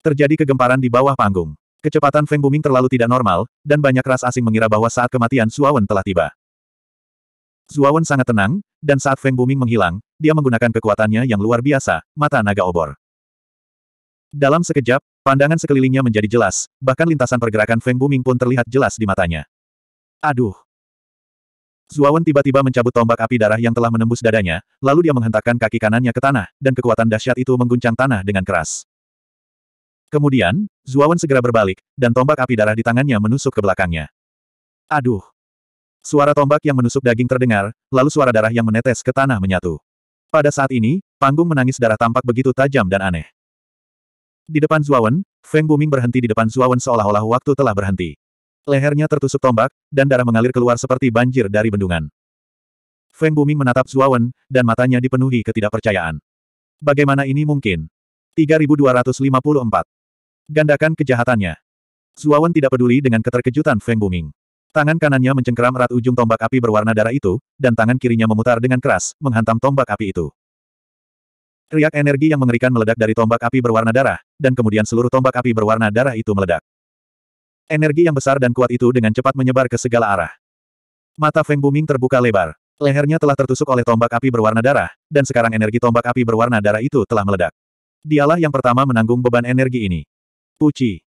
Terjadi kegemparan di bawah panggung. Kecepatan Feng Buming terlalu tidak normal, dan banyak ras asing mengira bahwa saat kematian Suawen telah tiba. Suawen sangat tenang, dan saat Feng Buming menghilang, dia menggunakan kekuatannya yang luar biasa, mata naga obor. Dalam sekejap, pandangan sekelilingnya menjadi jelas, bahkan lintasan pergerakan Feng Buming pun terlihat jelas di matanya. Aduh, Zuawan tiba-tiba mencabut tombak api darah yang telah menembus dadanya, lalu dia menghentakkan kaki kanannya ke tanah, dan kekuatan dahsyat itu mengguncang tanah dengan keras. Kemudian, Zuawan segera berbalik, dan tombak api darah di tangannya menusuk ke belakangnya. Aduh! Suara tombak yang menusuk daging terdengar, lalu suara darah yang menetes ke tanah menyatu. Pada saat ini, panggung menangis darah tampak begitu tajam dan aneh. Di depan Zuawan, Feng Buming berhenti di depan Zuawan seolah-olah waktu telah berhenti. Lehernya tertusuk tombak, dan darah mengalir keluar seperti banjir dari bendungan. Feng Buming menatap Zuawan, dan matanya dipenuhi ketidakpercayaan. Bagaimana ini mungkin? 3254. Gandakan kejahatannya. Zuawan tidak peduli dengan keterkejutan Feng Buming. Tangan kanannya mencengkeram erat ujung tombak api berwarna darah itu, dan tangan kirinya memutar dengan keras, menghantam tombak api itu. Riak energi yang mengerikan meledak dari tombak api berwarna darah, dan kemudian seluruh tombak api berwarna darah itu meledak. Energi yang besar dan kuat itu dengan cepat menyebar ke segala arah. Mata Feng Buming terbuka lebar. Lehernya telah tertusuk oleh tombak api berwarna darah, dan sekarang energi tombak api berwarna darah itu telah meledak. Dialah yang pertama menanggung beban energi ini. Puci.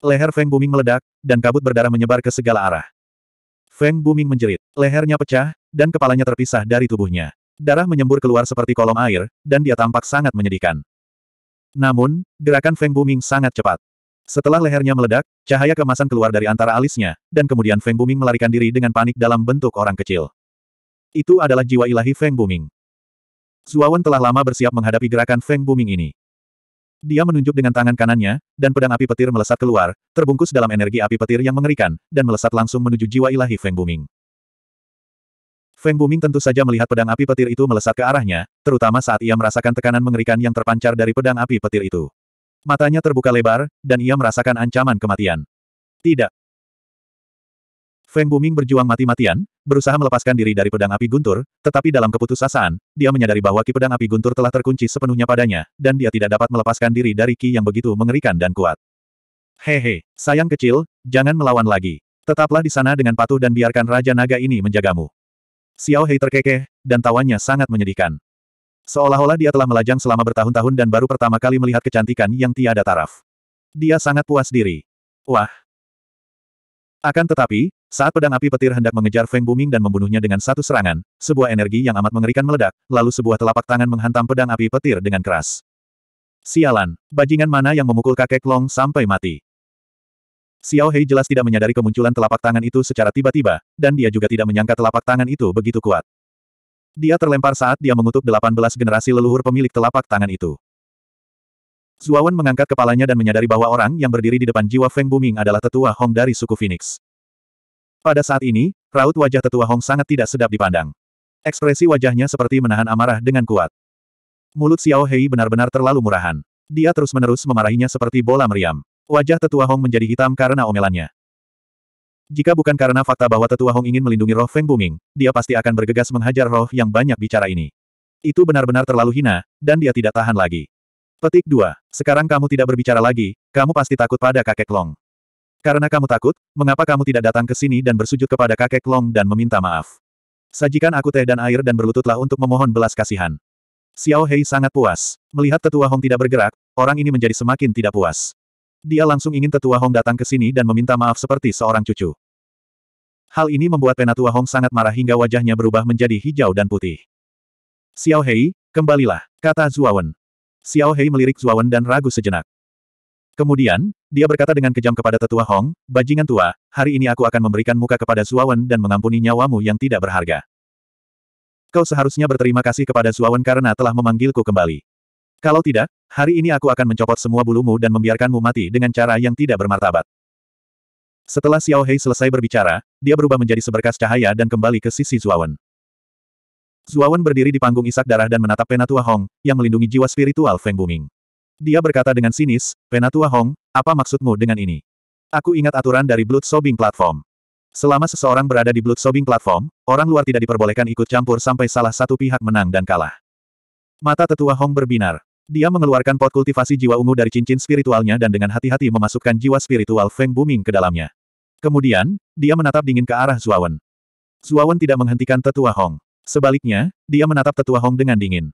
Leher Feng Buming meledak, dan kabut berdarah menyebar ke segala arah. Feng Buming menjerit. Lehernya pecah, dan kepalanya terpisah dari tubuhnya. Darah menyembur keluar seperti kolom air, dan dia tampak sangat menyedihkan. Namun, gerakan Feng Buming sangat cepat. Setelah lehernya meledak, cahaya kemasan keluar dari antara alisnya, dan kemudian Feng Buming melarikan diri dengan panik dalam bentuk orang kecil. Itu adalah jiwa ilahi Feng Buming. Zuawan telah lama bersiap menghadapi gerakan Feng Buming ini. Dia menunjuk dengan tangan kanannya, dan pedang api petir melesat keluar, terbungkus dalam energi api petir yang mengerikan, dan melesat langsung menuju jiwa ilahi Feng Buming. Feng Buming tentu saja melihat pedang api petir itu melesat ke arahnya, terutama saat ia merasakan tekanan mengerikan yang terpancar dari pedang api petir itu. Matanya terbuka lebar, dan ia merasakan ancaman kematian. Tidak. Feng Buming berjuang mati-matian, berusaha melepaskan diri dari pedang api guntur, tetapi dalam keputusasaan, dia menyadari bahwa ki pedang api guntur telah terkunci sepenuhnya padanya, dan dia tidak dapat melepaskan diri dari ki yang begitu mengerikan dan kuat. Hehe, sayang kecil, jangan melawan lagi. Tetaplah di sana dengan patuh dan biarkan Raja Naga ini menjagamu. Xiao Hei terkekeh, dan tawanya sangat menyedihkan. Seolah-olah dia telah melajang selama bertahun-tahun dan baru pertama kali melihat kecantikan yang tiada taraf. Dia sangat puas diri. Wah! Akan tetapi, saat pedang api petir hendak mengejar Feng Buming dan membunuhnya dengan satu serangan, sebuah energi yang amat mengerikan meledak, lalu sebuah telapak tangan menghantam pedang api petir dengan keras. Sialan, bajingan mana yang memukul kakek Long sampai mati? Xiao Hei jelas tidak menyadari kemunculan telapak tangan itu secara tiba-tiba, dan dia juga tidak menyangka telapak tangan itu begitu kuat. Dia terlempar saat dia mengutuk 18 generasi leluhur pemilik telapak tangan itu. Zuawan mengangkat kepalanya dan menyadari bahwa orang yang berdiri di depan jiwa Feng Buming adalah tetua Hong dari suku Phoenix. Pada saat ini, raut wajah tetua Hong sangat tidak sedap dipandang. Ekspresi wajahnya seperti menahan amarah dengan kuat. Mulut Xiao Hei benar-benar terlalu murahan. Dia terus-menerus memarahinya seperti bola meriam. Wajah tetua Hong menjadi hitam karena omelannya. Jika bukan karena fakta bahwa tetua Hong ingin melindungi roh Feng Buming, dia pasti akan bergegas menghajar roh yang banyak bicara ini. Itu benar-benar terlalu hina, dan dia tidak tahan lagi. Petik 2. Sekarang kamu tidak berbicara lagi, kamu pasti takut pada kakek Long. Karena kamu takut, mengapa kamu tidak datang ke sini dan bersujud kepada kakek Long dan meminta maaf? Sajikan aku teh dan air dan berlututlah untuk memohon belas kasihan. Xiao Hei sangat puas. Melihat tetua Hong tidak bergerak, orang ini menjadi semakin tidak puas. Dia langsung ingin tetua Hong datang ke sini dan meminta maaf seperti seorang cucu. Hal ini membuat penatua Hong sangat marah hingga wajahnya berubah menjadi hijau dan putih. Xiao Hei, kembalilah, kata Zuawan. Xiao Hei melirik Zuawan dan ragu sejenak. Kemudian, dia berkata dengan kejam kepada tetua Hong, bajingan tua, hari ini aku akan memberikan muka kepada Zuawan dan mengampuni nyawamu yang tidak berharga. Kau seharusnya berterima kasih kepada Zuawan karena telah memanggilku kembali. Kalau tidak, Hari ini aku akan mencopot semua bulumu dan membiarkanmu mati dengan cara yang tidak bermartabat. Setelah Xiao Hei selesai berbicara, dia berubah menjadi seberkas cahaya dan kembali ke sisi Zuawan. Zuawan berdiri di panggung isak darah dan menatap Penatua Hong, yang melindungi jiwa spiritual Feng Buming. Dia berkata dengan sinis, Penatua Hong, apa maksudmu dengan ini? Aku ingat aturan dari Blood Sobbing Platform. Selama seseorang berada di Blood Sobbing Platform, orang luar tidak diperbolehkan ikut campur sampai salah satu pihak menang dan kalah. Mata tetua Hong berbinar. Dia mengeluarkan pot kultivasi jiwa ungu dari cincin spiritualnya dan dengan hati-hati memasukkan jiwa spiritual Feng Buming ke dalamnya. Kemudian, dia menatap dingin ke arah Zuawan. Zuawan tidak menghentikan tetua Hong. Sebaliknya, dia menatap tetua Hong dengan dingin.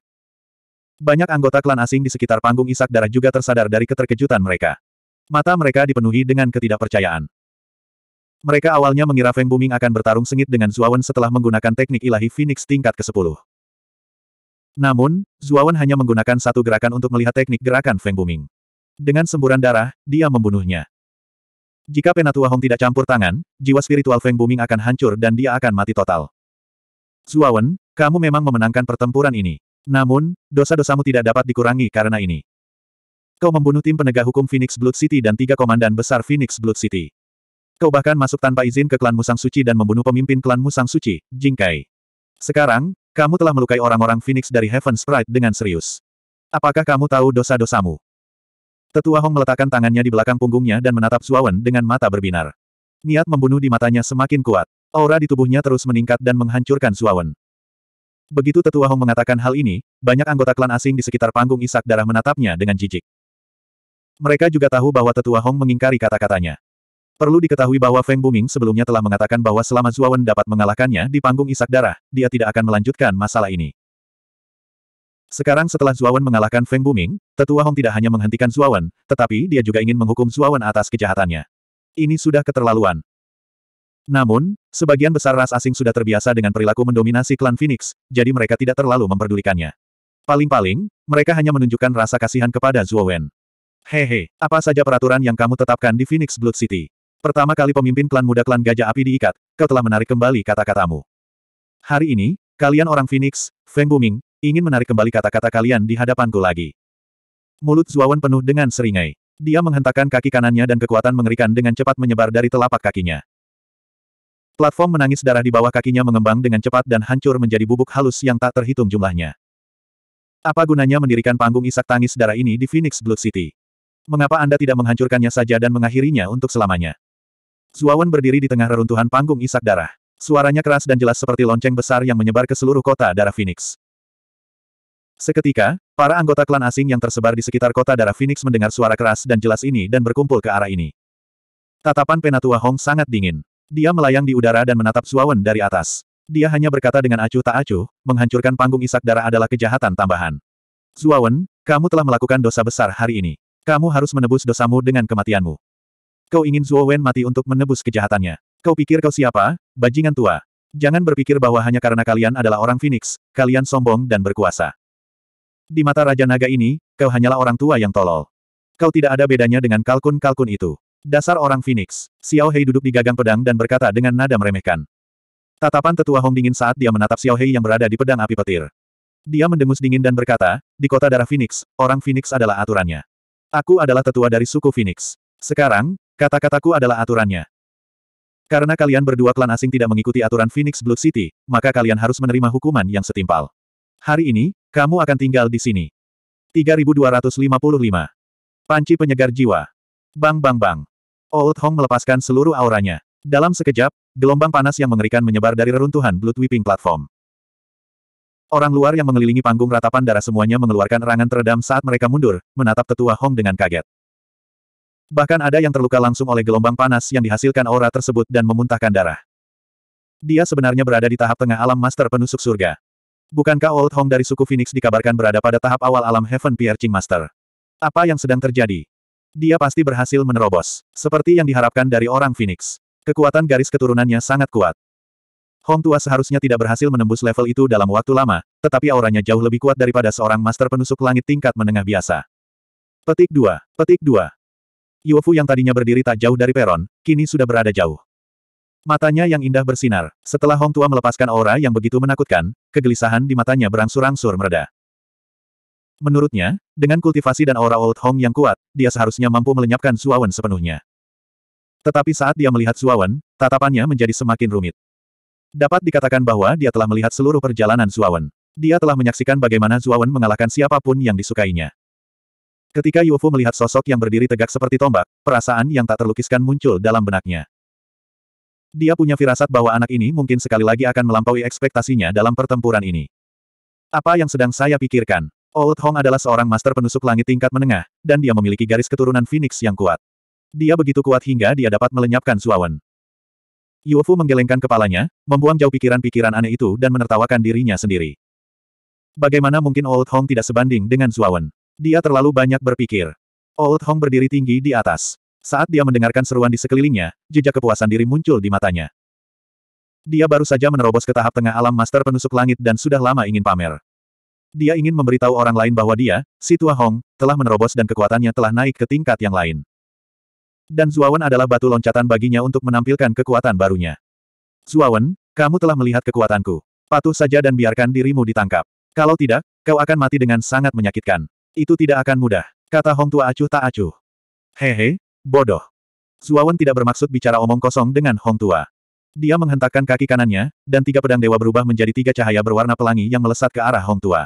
Banyak anggota klan asing di sekitar panggung Isak Darah juga tersadar dari keterkejutan mereka. Mata mereka dipenuhi dengan ketidakpercayaan. Mereka awalnya mengira Feng Buming akan bertarung sengit dengan Zuawan setelah menggunakan teknik ilahi Phoenix tingkat ke-10. Namun, Zuawan hanya menggunakan satu gerakan untuk melihat teknik gerakan Feng Buming. Dengan semburan darah, dia membunuhnya. Jika Penatua Hong tidak campur tangan, jiwa spiritual Feng Buming akan hancur dan dia akan mati total. Zuawan, kamu memang memenangkan pertempuran ini. Namun, dosa-dosamu tidak dapat dikurangi karena ini. Kau membunuh tim penegak hukum Phoenix Blood City dan tiga komandan besar Phoenix Blood City. Kau bahkan masuk tanpa izin ke klan Musang Suci dan membunuh pemimpin klan Musang Suci, Jingkai. Sekarang, kamu telah melukai orang-orang Phoenix dari Heaven Sprite dengan serius. Apakah kamu tahu dosa-dosamu? Tetua Hong meletakkan tangannya di belakang punggungnya dan menatap Zuawan dengan mata berbinar. Niat membunuh di matanya semakin kuat. Aura di tubuhnya terus meningkat dan menghancurkan Zuawan. Begitu Tetua Hong mengatakan hal ini, banyak anggota klan asing di sekitar panggung Isak Darah menatapnya dengan jijik. Mereka juga tahu bahwa Tetua Hong mengingkari kata-katanya. Perlu diketahui bahwa Feng Buming sebelumnya telah mengatakan bahwa selama Zuawan dapat mengalahkannya di panggung isak darah, dia tidak akan melanjutkan masalah ini. Sekarang setelah Zuawan mengalahkan Feng Buming, Tetua Hong tidak hanya menghentikan Zuawan, tetapi dia juga ingin menghukum Zuawan atas kejahatannya. Ini sudah keterlaluan. Namun, sebagian besar ras asing sudah terbiasa dengan perilaku mendominasi klan Phoenix, jadi mereka tidak terlalu memperdulikannya. Paling-paling, mereka hanya menunjukkan rasa kasihan kepada Zuowen. Hehe, apa saja peraturan yang kamu tetapkan di Phoenix Blood City? Pertama kali pemimpin klan muda klan Gajah Api diikat, kau telah menarik kembali kata-katamu. Hari ini, kalian orang Phoenix, Feng Buming, ingin menarik kembali kata-kata kalian di hadapanku lagi. Mulut Zuawan penuh dengan seringai. Dia menghentakkan kaki kanannya dan kekuatan mengerikan dengan cepat menyebar dari telapak kakinya. Platform menangis darah di bawah kakinya mengembang dengan cepat dan hancur menjadi bubuk halus yang tak terhitung jumlahnya. Apa gunanya mendirikan panggung isak tangis darah ini di Phoenix Blood City? Mengapa Anda tidak menghancurkannya saja dan mengakhirinya untuk selamanya? Suawan berdiri di tengah reruntuhan panggung isak darah. Suaranya keras dan jelas seperti lonceng besar yang menyebar ke seluruh kota darah Phoenix. Seketika, para anggota klan asing yang tersebar di sekitar kota darah Phoenix mendengar suara keras dan jelas ini dan berkumpul ke arah ini. Tatapan Penatua Hong sangat dingin. Dia melayang di udara dan menatap Suawan dari atas. Dia hanya berkata dengan acuh tak acuh, menghancurkan panggung isak darah adalah kejahatan tambahan. Suawan, kamu telah melakukan dosa besar hari ini. Kamu harus menebus dosamu dengan kematianmu. Kau ingin Zuo Wen mati untuk menebus kejahatannya. Kau pikir kau siapa, bajingan tua? Jangan berpikir bahwa hanya karena kalian adalah orang Phoenix, kalian sombong dan berkuasa. Di mata Raja Naga ini, kau hanyalah orang tua yang tolol. Kau tidak ada bedanya dengan kalkun-kalkun itu. Dasar orang Phoenix. Xiao Hei duduk di gagang pedang dan berkata dengan nada meremehkan. Tatapan tetua Hong dingin saat dia menatap Xiao Hei yang berada di pedang api petir. Dia mendengus dingin dan berkata, di kota darah Phoenix, orang Phoenix adalah aturannya. Aku adalah tetua dari suku Phoenix. Sekarang, Kata-kataku adalah aturannya. Karena kalian berdua klan asing tidak mengikuti aturan Phoenix Blood City, maka kalian harus menerima hukuman yang setimpal. Hari ini, kamu akan tinggal di sini. 3255. Panci penyegar jiwa. Bang bang bang. Old Hong melepaskan seluruh auranya. Dalam sekejap, gelombang panas yang mengerikan menyebar dari reruntuhan Blood Whipping Platform. Orang luar yang mengelilingi panggung ratapan darah semuanya mengeluarkan erangan teredam saat mereka mundur, menatap tetua Hong dengan kaget. Bahkan ada yang terluka langsung oleh gelombang panas yang dihasilkan aura tersebut dan memuntahkan darah. Dia sebenarnya berada di tahap tengah alam master penusuk surga. Bukankah Old Hong dari suku Phoenix dikabarkan berada pada tahap awal alam Heaven Piercing Master? Apa yang sedang terjadi? Dia pasti berhasil menerobos, seperti yang diharapkan dari orang Phoenix. Kekuatan garis keturunannya sangat kuat. Hong Tua seharusnya tidak berhasil menembus level itu dalam waktu lama, tetapi auranya jauh lebih kuat daripada seorang master penusuk langit tingkat menengah biasa. Petik 2. Petik 2. Yuofu yang tadinya berdiri tak jauh dari peron, kini sudah berada jauh. Matanya yang indah bersinar. Setelah Hong Tua melepaskan aura yang begitu menakutkan, kegelisahan di matanya berangsur-angsur mereda. Menurutnya, dengan kultivasi dan aura Old Hong yang kuat, dia seharusnya mampu melenyapkan Suawan sepenuhnya. Tetapi saat dia melihat Suawan, tatapannya menjadi semakin rumit. Dapat dikatakan bahwa dia telah melihat seluruh perjalanan Suawan. Dia telah menyaksikan bagaimana Zuawan mengalahkan siapapun yang disukainya. Ketika Yufu melihat sosok yang berdiri tegak seperti tombak, perasaan yang tak terlukiskan muncul dalam benaknya. Dia punya firasat bahwa anak ini mungkin sekali lagi akan melampaui ekspektasinya dalam pertempuran ini. Apa yang sedang saya pikirkan? Old Hong adalah seorang master penusuk langit tingkat menengah, dan dia memiliki garis keturunan Phoenix yang kuat. Dia begitu kuat hingga dia dapat melenyapkan Suawan. Yuofu menggelengkan kepalanya, membuang jauh pikiran-pikiran aneh itu dan menertawakan dirinya sendiri. Bagaimana mungkin Old Hong tidak sebanding dengan Suawan? Dia terlalu banyak berpikir. Old Hong berdiri tinggi di atas. Saat dia mendengarkan seruan di sekelilingnya, jejak kepuasan diri muncul di matanya. Dia baru saja menerobos ke tahap tengah alam master penusuk langit dan sudah lama ingin pamer. Dia ingin memberitahu orang lain bahwa dia, si Tua Hong, telah menerobos dan kekuatannya telah naik ke tingkat yang lain. Dan Zuawan adalah batu loncatan baginya untuk menampilkan kekuatan barunya. Zuawan, kamu telah melihat kekuatanku. Patuh saja dan biarkan dirimu ditangkap. Kalau tidak, kau akan mati dengan sangat menyakitkan. Itu tidak akan mudah, kata Hong Tua acuh tak acuh. Hehe, bodoh. Zuawan tidak bermaksud bicara omong kosong dengan Hong Tua. Dia menghentakkan kaki kanannya, dan tiga pedang dewa berubah menjadi tiga cahaya berwarna pelangi yang melesat ke arah Hong Tua.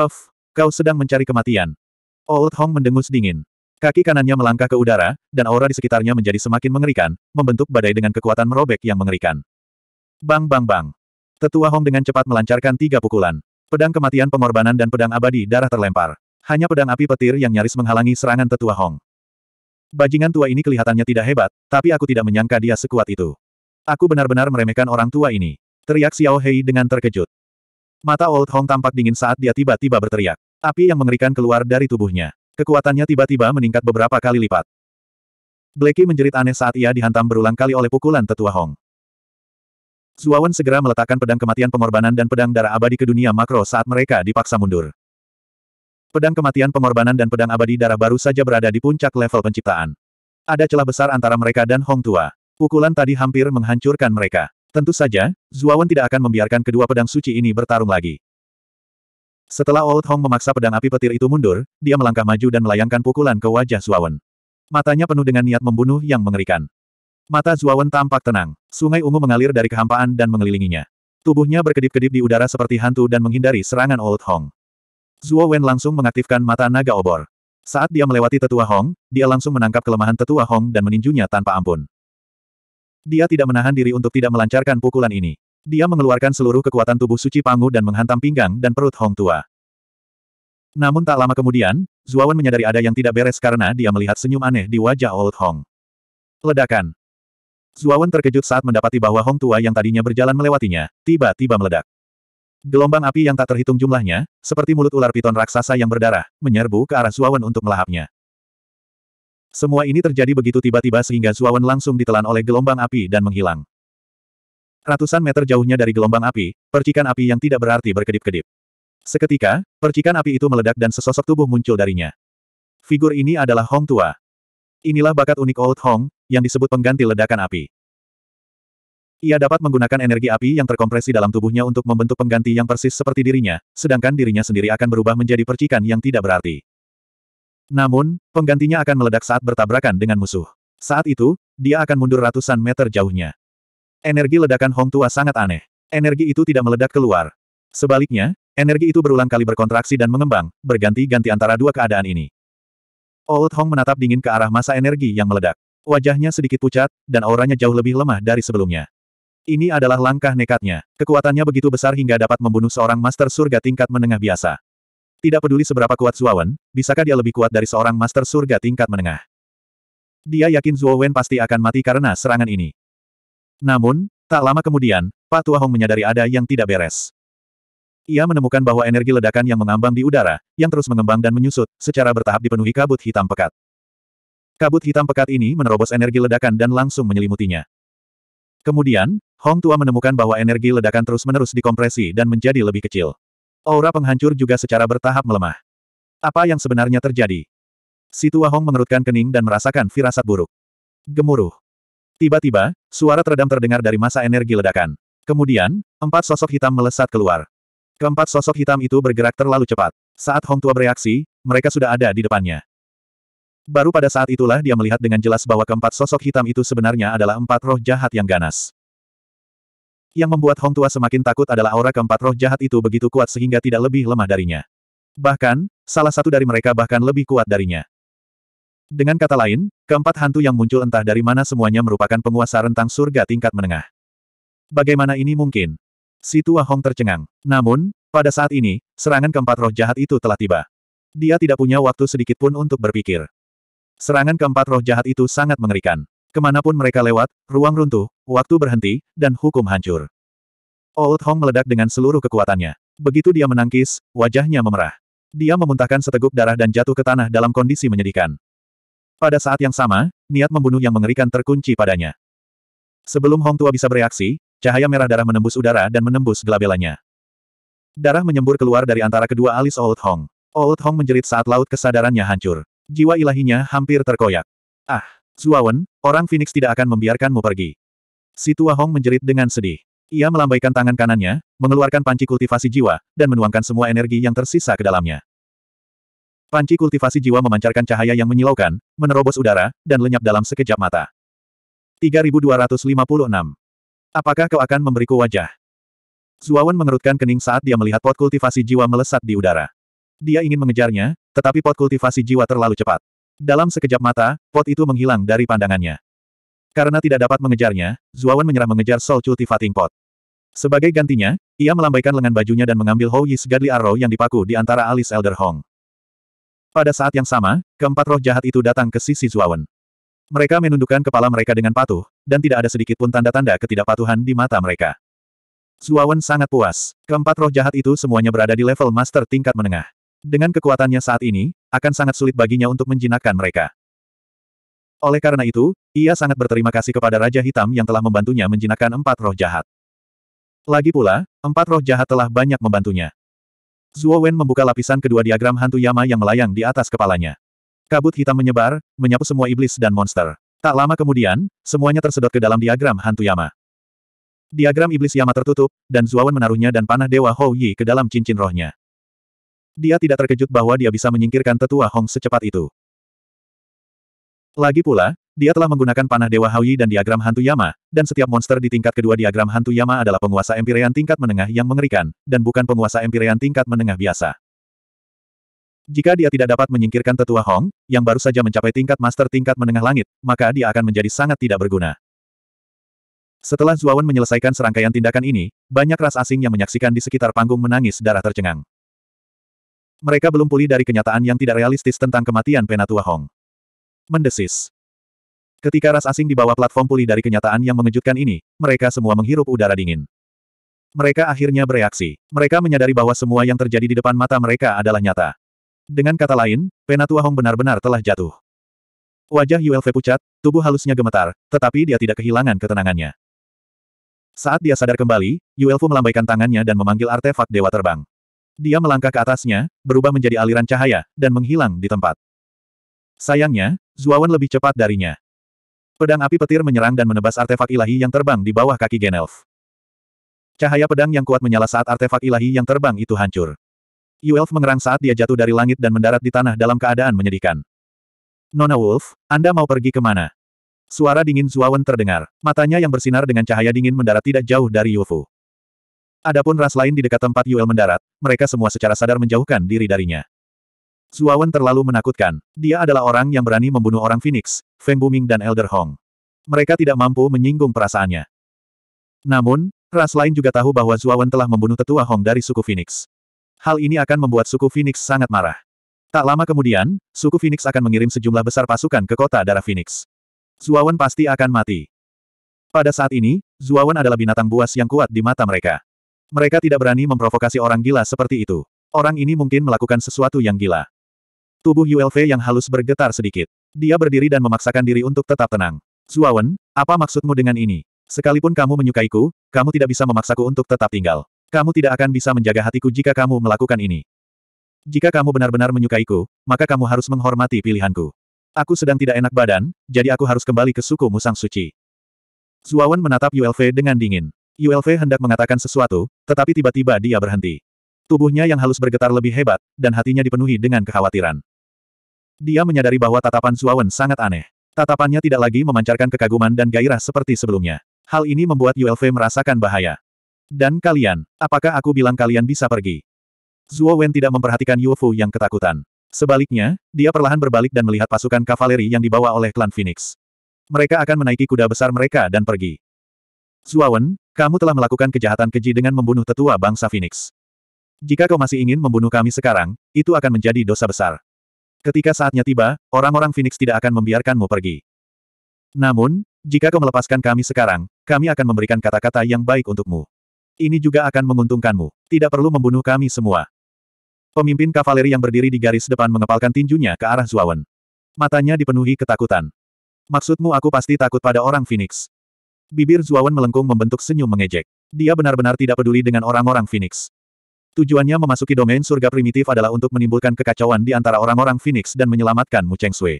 Huff, kau sedang mencari kematian. Old Hong mendengus dingin. Kaki kanannya melangkah ke udara, dan aura di sekitarnya menjadi semakin mengerikan, membentuk badai dengan kekuatan merobek yang mengerikan. Bang bang bang. Tetua Hong dengan cepat melancarkan tiga pukulan. Pedang kematian pengorbanan dan pedang abadi darah terlempar. Hanya pedang api petir yang nyaris menghalangi serangan tetua Hong. Bajingan tua ini kelihatannya tidak hebat, tapi aku tidak menyangka dia sekuat itu. Aku benar-benar meremehkan orang tua ini. Teriak Xiao Hei dengan terkejut. Mata Old Hong tampak dingin saat dia tiba-tiba berteriak. Api yang mengerikan keluar dari tubuhnya. Kekuatannya tiba-tiba meningkat beberapa kali lipat. Blackie menjerit aneh saat ia dihantam berulang kali oleh pukulan tetua Hong. Zuawan segera meletakkan pedang kematian pengorbanan dan pedang darah abadi ke dunia makro saat mereka dipaksa mundur. Pedang kematian pengorbanan dan pedang abadi darah baru saja berada di puncak level penciptaan. Ada celah besar antara mereka dan Hong Tua. Pukulan tadi hampir menghancurkan mereka. Tentu saja, Zuawan tidak akan membiarkan kedua pedang suci ini bertarung lagi. Setelah Old Hong memaksa pedang api petir itu mundur, dia melangkah maju dan melayangkan pukulan ke wajah Zuawan. Matanya penuh dengan niat membunuh yang mengerikan. Mata Zuawan tampak tenang. Sungai ungu mengalir dari kehampaan dan mengelilinginya. Tubuhnya berkedip-kedip di udara seperti hantu dan menghindari serangan Old Hong. Zuo langsung mengaktifkan mata naga obor. Saat dia melewati tetua Hong, dia langsung menangkap kelemahan tetua Hong dan meninjunya tanpa ampun. Dia tidak menahan diri untuk tidak melancarkan pukulan ini. Dia mengeluarkan seluruh kekuatan tubuh suci Pangu dan menghantam pinggang dan perut Hong tua. Namun tak lama kemudian, Zuawan menyadari ada yang tidak beres karena dia melihat senyum aneh di wajah Old Hong. Ledakan. Zuawan terkejut saat mendapati bahwa Hong Tua yang tadinya berjalan melewatinya, tiba-tiba meledak. Gelombang api yang tak terhitung jumlahnya, seperti mulut ular piton raksasa yang berdarah, menyerbu ke arah Zuawan untuk melahapnya. Semua ini terjadi begitu tiba-tiba sehingga Zuawan langsung ditelan oleh gelombang api dan menghilang. Ratusan meter jauhnya dari gelombang api, percikan api yang tidak berarti berkedip-kedip. Seketika, percikan api itu meledak dan sesosok tubuh muncul darinya. Figur ini adalah Hong Tua, Inilah bakat unik Old Hong, yang disebut pengganti ledakan api. Ia dapat menggunakan energi api yang terkompresi dalam tubuhnya untuk membentuk pengganti yang persis seperti dirinya, sedangkan dirinya sendiri akan berubah menjadi percikan yang tidak berarti. Namun, penggantinya akan meledak saat bertabrakan dengan musuh. Saat itu, dia akan mundur ratusan meter jauhnya. Energi ledakan Hong Tua sangat aneh. Energi itu tidak meledak keluar. Sebaliknya, energi itu berulang kali berkontraksi dan mengembang, berganti-ganti antara dua keadaan ini. Old Hong menatap dingin ke arah masa energi yang meledak. Wajahnya sedikit pucat, dan auranya jauh lebih lemah dari sebelumnya. Ini adalah langkah nekatnya. Kekuatannya begitu besar hingga dapat membunuh seorang master surga tingkat menengah biasa. Tidak peduli seberapa kuat Wen, bisakah dia lebih kuat dari seorang master surga tingkat menengah? Dia yakin Wen pasti akan mati karena serangan ini. Namun, tak lama kemudian, Pak Hong menyadari ada yang tidak beres. Ia menemukan bahwa energi ledakan yang mengambang di udara, yang terus mengembang dan menyusut, secara bertahap dipenuhi kabut hitam pekat. Kabut hitam pekat ini menerobos energi ledakan dan langsung menyelimutinya. Kemudian, Hong Tua menemukan bahwa energi ledakan terus-menerus dikompresi dan menjadi lebih kecil. Aura penghancur juga secara bertahap melemah. Apa yang sebenarnya terjadi? Si Tua Hong mengerutkan kening dan merasakan firasat buruk. Gemuruh. Tiba-tiba, suara teredam terdengar dari masa energi ledakan. Kemudian, empat sosok hitam melesat keluar. Keempat sosok hitam itu bergerak terlalu cepat. Saat Hong Tua bereaksi, mereka sudah ada di depannya. Baru pada saat itulah dia melihat dengan jelas bahwa keempat sosok hitam itu sebenarnya adalah empat roh jahat yang ganas. Yang membuat Hong Tua semakin takut adalah aura keempat roh jahat itu begitu kuat sehingga tidak lebih lemah darinya. Bahkan, salah satu dari mereka bahkan lebih kuat darinya. Dengan kata lain, keempat hantu yang muncul entah dari mana semuanya merupakan penguasa rentang surga tingkat menengah. Bagaimana ini mungkin? Si Tua Hong tercengang. Namun, pada saat ini, serangan keempat roh jahat itu telah tiba. Dia tidak punya waktu sedikit pun untuk berpikir. Serangan keempat roh jahat itu sangat mengerikan. Kemanapun mereka lewat, ruang runtuh, waktu berhenti, dan hukum hancur. Old Hong meledak dengan seluruh kekuatannya. Begitu dia menangkis, wajahnya memerah. Dia memuntahkan seteguk darah dan jatuh ke tanah dalam kondisi menyedihkan. Pada saat yang sama, niat membunuh yang mengerikan terkunci padanya. Sebelum Hong Tua bisa bereaksi, Cahaya merah darah menembus udara dan menembus gelabelanya. Darah menyembur keluar dari antara kedua alis Old Hong. Old Hong menjerit saat laut kesadarannya hancur. Jiwa ilahinya hampir terkoyak. Ah, Zuawan, orang Phoenix tidak akan membiarkanmu pergi. Si tua Hong menjerit dengan sedih. Ia melambaikan tangan kanannya, mengeluarkan panci kultivasi jiwa, dan menuangkan semua energi yang tersisa ke dalamnya. Panci kultivasi jiwa memancarkan cahaya yang menyilaukan, menerobos udara, dan lenyap dalam sekejap mata. 3256 Apakah kau akan memberiku wajah? Zuawan mengerutkan kening saat dia melihat pot kultivasi jiwa melesat di udara. Dia ingin mengejarnya, tetapi pot kultivasi jiwa terlalu cepat. Dalam sekejap mata, pot itu menghilang dari pandangannya. Karena tidak dapat mengejarnya, Zuawan menyerah mengejar Soul Cultivating Pot. Sebagai gantinya, ia melambaikan lengan bajunya dan mengambil Hou Yi's Godly Arrow yang dipaku di antara alis Elder Hong. Pada saat yang sama, keempat roh jahat itu datang ke sisi Zuawan. Mereka menundukkan kepala mereka dengan patuh, dan tidak ada sedikit pun tanda-tanda ketidakpatuhan di mata mereka. Zuawan sangat puas. Keempat roh jahat itu semuanya berada di level master tingkat menengah. Dengan kekuatannya saat ini, akan sangat sulit baginya untuk menjinakkan mereka. Oleh karena itu, ia sangat berterima kasih kepada Raja Hitam yang telah membantunya menjinakkan empat roh jahat. Lagi pula, empat roh jahat telah banyak membantunya. Zuo Wen membuka lapisan kedua diagram hantu Yama yang melayang di atas kepalanya. Kabut hitam menyebar, menyapu semua iblis dan monster. Tak lama kemudian, semuanya tersedot ke dalam diagram hantu Yama. Diagram iblis Yama tertutup, dan Zuawan menaruhnya dan panah Dewa Hou Yi ke dalam cincin rohnya. Dia tidak terkejut bahwa dia bisa menyingkirkan tetua Hong secepat itu. Lagi pula, dia telah menggunakan panah Dewa Hou Yi dan diagram hantu Yama, dan setiap monster di tingkat kedua diagram hantu Yama adalah penguasa Empyrean tingkat menengah yang mengerikan, dan bukan penguasa Empyrean tingkat menengah biasa. Jika dia tidak dapat menyingkirkan tetua Hong, yang baru saja mencapai tingkat master tingkat menengah langit, maka dia akan menjadi sangat tidak berguna. Setelah Zuawan menyelesaikan serangkaian tindakan ini, banyak ras asing yang menyaksikan di sekitar panggung menangis darah tercengang. Mereka belum pulih dari kenyataan yang tidak realistis tentang kematian Penatua Hong. Mendesis. Ketika ras asing di bawah platform pulih dari kenyataan yang mengejutkan ini, mereka semua menghirup udara dingin. Mereka akhirnya bereaksi. Mereka menyadari bahwa semua yang terjadi di depan mata mereka adalah nyata. Dengan kata lain, Penatua Hong benar-benar telah jatuh. Wajah Yuelve pucat, tubuh halusnya gemetar, tetapi dia tidak kehilangan ketenangannya. Saat dia sadar kembali, Yuelfu melambaikan tangannya dan memanggil artefak Dewa Terbang. Dia melangkah ke atasnya, berubah menjadi aliran cahaya, dan menghilang di tempat. Sayangnya, Zuawan lebih cepat darinya. Pedang api petir menyerang dan menebas artefak ilahi yang terbang di bawah kaki Genelf. Cahaya pedang yang kuat menyala saat artefak ilahi yang terbang itu hancur. Yuelf mengerang saat dia jatuh dari langit dan mendarat di tanah dalam keadaan menyedihkan. Nona Wolf, Anda mau pergi kemana? Suara dingin Zuawan terdengar. Matanya yang bersinar dengan cahaya dingin mendarat tidak jauh dari Yufu. Adapun ras lain di dekat tempat Yuel mendarat, mereka semua secara sadar menjauhkan diri darinya. Zuawan terlalu menakutkan. Dia adalah orang yang berani membunuh orang Phoenix, Feng Buming dan Elder Hong. Mereka tidak mampu menyinggung perasaannya. Namun, ras lain juga tahu bahwa Zuawan telah membunuh tetua Hong dari suku Phoenix hal ini akan membuat suku Phoenix sangat marah. Tak lama kemudian, suku Phoenix akan mengirim sejumlah besar pasukan ke kota darah Phoenix. Zuawan pasti akan mati. Pada saat ini, Zuawan adalah binatang buas yang kuat di mata mereka. Mereka tidak berani memprovokasi orang gila seperti itu. Orang ini mungkin melakukan sesuatu yang gila. Tubuh ULV yang halus bergetar sedikit. Dia berdiri dan memaksakan diri untuk tetap tenang. Zuawan, apa maksudmu dengan ini? Sekalipun kamu menyukaiku, kamu tidak bisa memaksaku untuk tetap tinggal. Kamu tidak akan bisa menjaga hatiku jika kamu melakukan ini. Jika kamu benar-benar menyukaiku, maka kamu harus menghormati pilihanku. Aku sedang tidak enak badan, jadi aku harus kembali ke suku Musang Suci. Zuawan menatap ULV dengan dingin. ULV hendak mengatakan sesuatu, tetapi tiba-tiba dia berhenti. Tubuhnya yang halus bergetar lebih hebat, dan hatinya dipenuhi dengan kekhawatiran. Dia menyadari bahwa tatapan Zuawan sangat aneh. Tatapannya tidak lagi memancarkan kekaguman dan gairah seperti sebelumnya. Hal ini membuat ULV merasakan bahaya. Dan kalian, apakah aku bilang kalian bisa pergi? Zuo Wen tidak memperhatikan UFO yang ketakutan. Sebaliknya, dia perlahan berbalik dan melihat pasukan kavaleri yang dibawa oleh klan Phoenix. Mereka akan menaiki kuda besar mereka dan pergi. Zuo Wen, kamu telah melakukan kejahatan keji dengan membunuh tetua bangsa Phoenix. Jika kau masih ingin membunuh kami sekarang, itu akan menjadi dosa besar. Ketika saatnya tiba, orang-orang Phoenix tidak akan membiarkanmu pergi. Namun, jika kau melepaskan kami sekarang, kami akan memberikan kata-kata yang baik untukmu. Ini juga akan menguntungkanmu. Tidak perlu membunuh kami semua. Pemimpin kavaleri yang berdiri di garis depan mengepalkan tinjunya ke arah Zuawan. Matanya dipenuhi ketakutan. Maksudmu aku pasti takut pada orang Phoenix. Bibir Zuawan melengkung membentuk senyum mengejek. Dia benar-benar tidak peduli dengan orang-orang Phoenix. Tujuannya memasuki domain surga primitif adalah untuk menimbulkan kekacauan di antara orang-orang Phoenix dan menyelamatkan Mu Cheng Sui.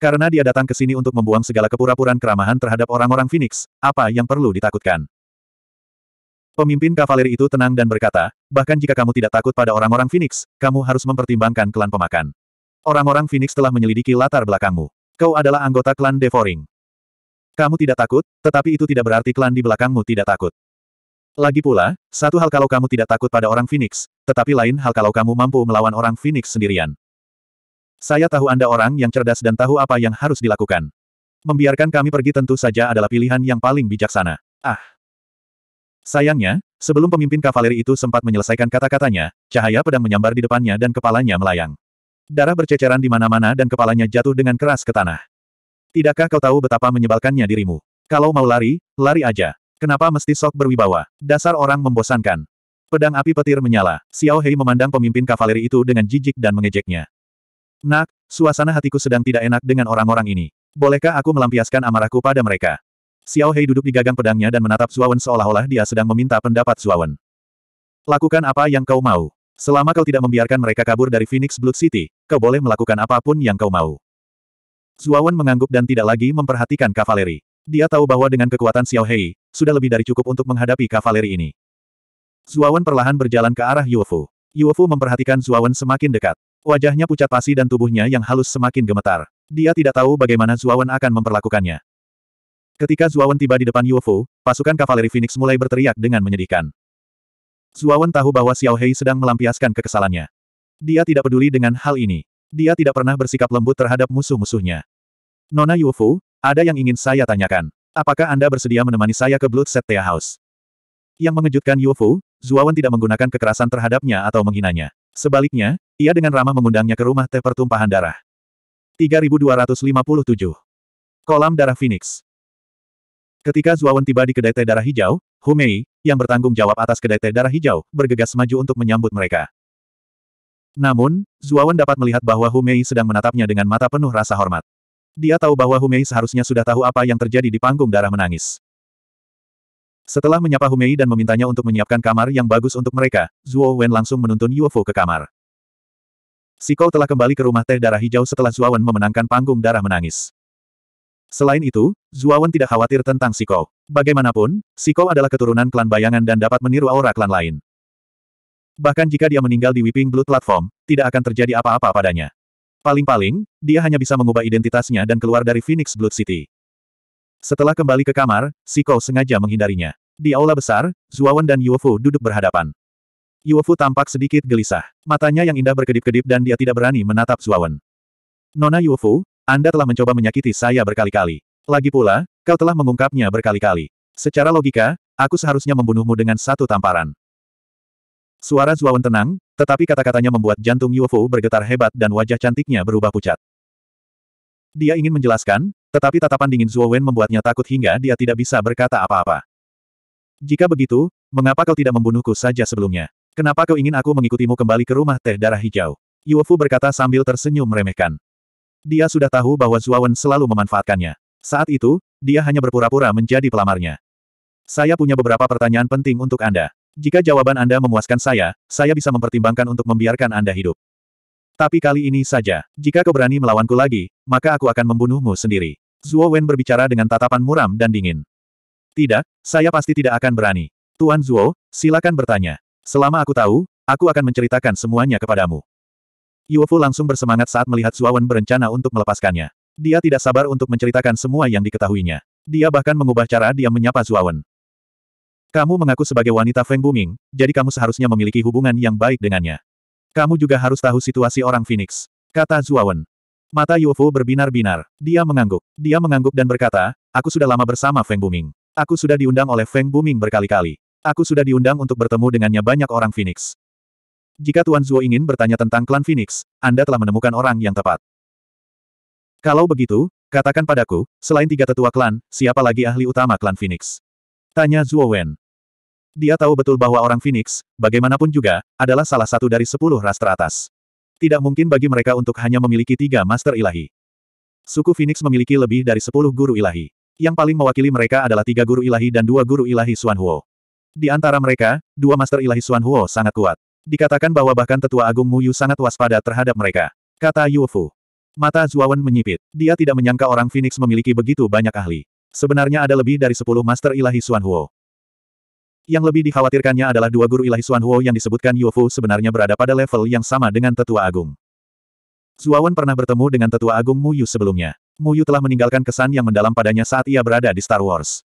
Karena dia datang ke sini untuk membuang segala kepura-puraan keramahan terhadap orang-orang Phoenix, apa yang perlu ditakutkan? Pemimpin kavaleri itu tenang dan berkata, bahkan jika kamu tidak takut pada orang-orang Phoenix, kamu harus mempertimbangkan klan pemakan. Orang-orang Phoenix telah menyelidiki latar belakangmu. Kau adalah anggota klan Devoring. Kamu tidak takut, tetapi itu tidak berarti klan di belakangmu tidak takut. Lagi pula, satu hal kalau kamu tidak takut pada orang Phoenix, tetapi lain hal kalau kamu mampu melawan orang Phoenix sendirian. Saya tahu Anda orang yang cerdas dan tahu apa yang harus dilakukan. Membiarkan kami pergi tentu saja adalah pilihan yang paling bijaksana. Ah, Sayangnya, sebelum pemimpin kavaleri itu sempat menyelesaikan kata-katanya, cahaya pedang menyambar di depannya dan kepalanya melayang. Darah berceceran di mana-mana dan kepalanya jatuh dengan keras ke tanah. Tidakkah kau tahu betapa menyebalkannya dirimu? Kalau mau lari, lari aja. Kenapa mesti sok berwibawa? Dasar orang membosankan. Pedang api petir menyala. Xiao Hei memandang pemimpin kavaleri itu dengan jijik dan mengejeknya. Nak, suasana hatiku sedang tidak enak dengan orang-orang ini. Bolehkah aku melampiaskan amarahku pada mereka? Xiao Hei duduk di gagang pedangnya dan menatap Zuawan seolah-olah dia sedang meminta pendapat Zuawan. Lakukan apa yang kau mau. Selama kau tidak membiarkan mereka kabur dari Phoenix Blood City, kau boleh melakukan apapun yang kau mau. Zuawan mengangguk dan tidak lagi memperhatikan kavaleri. Dia tahu bahwa dengan kekuatan Xiao Hei, sudah lebih dari cukup untuk menghadapi kavaleri ini. Zuawan perlahan berjalan ke arah Yuofu. Yuofu memperhatikan Zuawan semakin dekat. Wajahnya pucat pasi dan tubuhnya yang halus semakin gemetar. Dia tidak tahu bagaimana Zuawan akan memperlakukannya. Ketika Zuawan tiba di depan UFO, pasukan kavaleri Phoenix mulai berteriak dengan menyedihkan. Zuawan tahu bahwa Xiao Hei sedang melampiaskan kekesalannya. Dia tidak peduli dengan hal ini. Dia tidak pernah bersikap lembut terhadap musuh-musuhnya. Nona UFO, ada yang ingin saya tanyakan. Apakah Anda bersedia menemani saya ke Blood Set Tea House? Yang mengejutkan UFO, Zuawan tidak menggunakan kekerasan terhadapnya atau menghinanya. Sebaliknya, ia dengan ramah mengundangnya ke rumah teh pertumpahan darah. 3257 Kolam Darah Phoenix Ketika Zuawan tiba di kedai teh darah hijau, Humei, yang bertanggung jawab atas kedai teh darah hijau, bergegas maju untuk menyambut mereka. Namun, Zuawan dapat melihat bahwa Humei sedang menatapnya dengan mata penuh rasa hormat. Dia tahu bahwa Humei seharusnya sudah tahu apa yang terjadi di panggung darah menangis. Setelah menyapa Humei dan memintanya untuk menyiapkan kamar yang bagus untuk mereka, Zuo Wen langsung menuntun UFO ke kamar. Si Kou telah kembali ke rumah teh darah hijau setelah Zuo Wen memenangkan panggung darah menangis. Selain itu, Zuawan tidak khawatir tentang Siko. Bagaimanapun, Siko adalah keturunan klan bayangan dan dapat meniru aura klan lain. Bahkan jika dia meninggal di Weeping Blood Platform, tidak akan terjadi apa-apa padanya. Paling-paling, dia hanya bisa mengubah identitasnya dan keluar dari Phoenix Blood City. Setelah kembali ke kamar, Siko sengaja menghindarinya. Di aula besar, Zuawan dan Yuofu duduk berhadapan. Yuofu tampak sedikit gelisah. Matanya yang indah berkedip-kedip dan dia tidak berani menatap Zuawan. Nona Yuofu, anda telah mencoba menyakiti saya berkali-kali. Lagi pula, kau telah mengungkapnya berkali-kali. Secara logika, aku seharusnya membunuhmu dengan satu tamparan. Suara Zuawan tenang, tetapi kata-katanya membuat jantung UFO bergetar hebat dan wajah cantiknya berubah pucat. Dia ingin menjelaskan, tetapi tatapan dingin Zuawan membuatnya takut hingga dia tidak bisa berkata apa-apa. Jika begitu, mengapa kau tidak membunuhku saja sebelumnya? Kenapa kau ingin aku mengikutimu kembali ke rumah teh darah hijau? Yuofu berkata sambil tersenyum meremehkan. Dia sudah tahu bahwa Zuawan selalu memanfaatkannya. Saat itu, dia hanya berpura-pura menjadi pelamarnya. Saya punya beberapa pertanyaan penting untuk Anda. Jika jawaban Anda memuaskan saya, saya bisa mempertimbangkan untuk membiarkan Anda hidup. Tapi kali ini saja, jika kau berani melawanku lagi, maka aku akan membunuhmu sendiri. Zuo Wen berbicara dengan tatapan muram dan dingin. Tidak, saya pasti tidak akan berani. Tuan Zuo, silakan bertanya. Selama aku tahu, aku akan menceritakan semuanya kepadamu. Yuofu langsung bersemangat saat melihat Zuawan berencana untuk melepaskannya. Dia tidak sabar untuk menceritakan semua yang diketahuinya. Dia bahkan mengubah cara dia menyapa Zuawan. Kamu mengaku sebagai wanita Feng Buming, jadi kamu seharusnya memiliki hubungan yang baik dengannya. Kamu juga harus tahu situasi orang Phoenix, kata Zuawan. Mata Yuofu berbinar-binar. Dia mengangguk. Dia mengangguk dan berkata, aku sudah lama bersama Feng Buming. Aku sudah diundang oleh Feng Buming berkali-kali. Aku sudah diundang untuk bertemu dengannya banyak orang Phoenix. Jika Tuan Zuo ingin bertanya tentang klan Phoenix, Anda telah menemukan orang yang tepat. Kalau begitu, katakan padaku, selain tiga tetua klan, siapa lagi ahli utama klan Phoenix? Tanya Zuo Wen. Dia tahu betul bahwa orang Phoenix, bagaimanapun juga, adalah salah satu dari sepuluh ras teratas. Tidak mungkin bagi mereka untuk hanya memiliki tiga master ilahi. Suku Phoenix memiliki lebih dari sepuluh guru ilahi. Yang paling mewakili mereka adalah tiga guru ilahi dan dua guru ilahi Xuan Huo. Di antara mereka, dua master ilahi Xuan Huo sangat kuat. Dikatakan bahwa bahkan tetua agung Yu sangat waspada terhadap mereka. Kata Yuofu. Mata Zuawan menyipit. Dia tidak menyangka orang Phoenix memiliki begitu banyak ahli. Sebenarnya ada lebih dari sepuluh master ilahi Xuanhuo. Yang lebih dikhawatirkannya adalah dua guru ilahi Xuanhuo yang disebutkan Yuofu sebenarnya berada pada level yang sama dengan tetua agung. Zuawan pernah bertemu dengan tetua agung Yu sebelumnya. Mu Yu telah meninggalkan kesan yang mendalam padanya saat ia berada di Star Wars.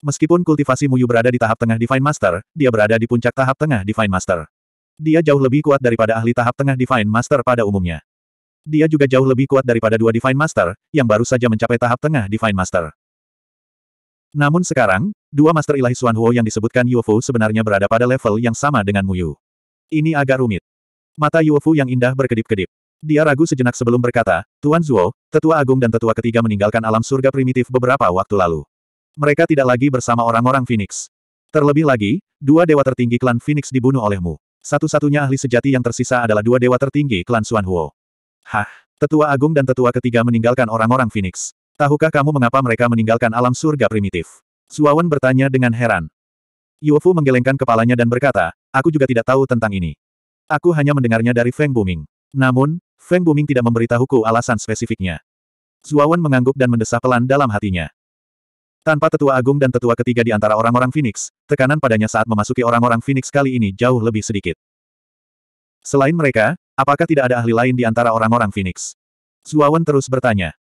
Meskipun kultivasi Muyu berada di tahap tengah Divine Master, dia berada di puncak tahap tengah Divine Master. Dia jauh lebih kuat daripada ahli tahap tengah Divine Master pada umumnya. Dia juga jauh lebih kuat daripada dua Divine Master, yang baru saja mencapai tahap tengah Divine Master. Namun sekarang, dua Master Ilahi Suan Huo yang disebutkan Yuofu sebenarnya berada pada level yang sama dengan Muyu. Ini agak rumit. Mata Yuofu yang indah berkedip-kedip. Dia ragu sejenak sebelum berkata, Tuan Zuo, tetua agung dan tetua ketiga meninggalkan alam surga primitif beberapa waktu lalu. Mereka tidak lagi bersama orang-orang Phoenix. Terlebih lagi, dua dewa tertinggi klan Phoenix dibunuh olehmu. Satu-satunya ahli sejati yang tersisa adalah dua dewa tertinggi klan Xuan Huo. Hah, tetua agung dan tetua ketiga meninggalkan orang-orang Phoenix. Tahukah kamu mengapa mereka meninggalkan alam surga primitif? Suawan bertanya dengan heran. Yuofu menggelengkan kepalanya dan berkata, aku juga tidak tahu tentang ini. Aku hanya mendengarnya dari Feng Buming. Namun, Feng Buming tidak memberitahuku alasan spesifiknya. Zuawan mengangguk dan mendesah pelan dalam hatinya. Tanpa tetua agung dan tetua ketiga di antara orang-orang Phoenix, tekanan padanya saat memasuki orang-orang Phoenix kali ini jauh lebih sedikit. Selain mereka, apakah tidak ada ahli lain di antara orang-orang Phoenix? Zuawan terus bertanya.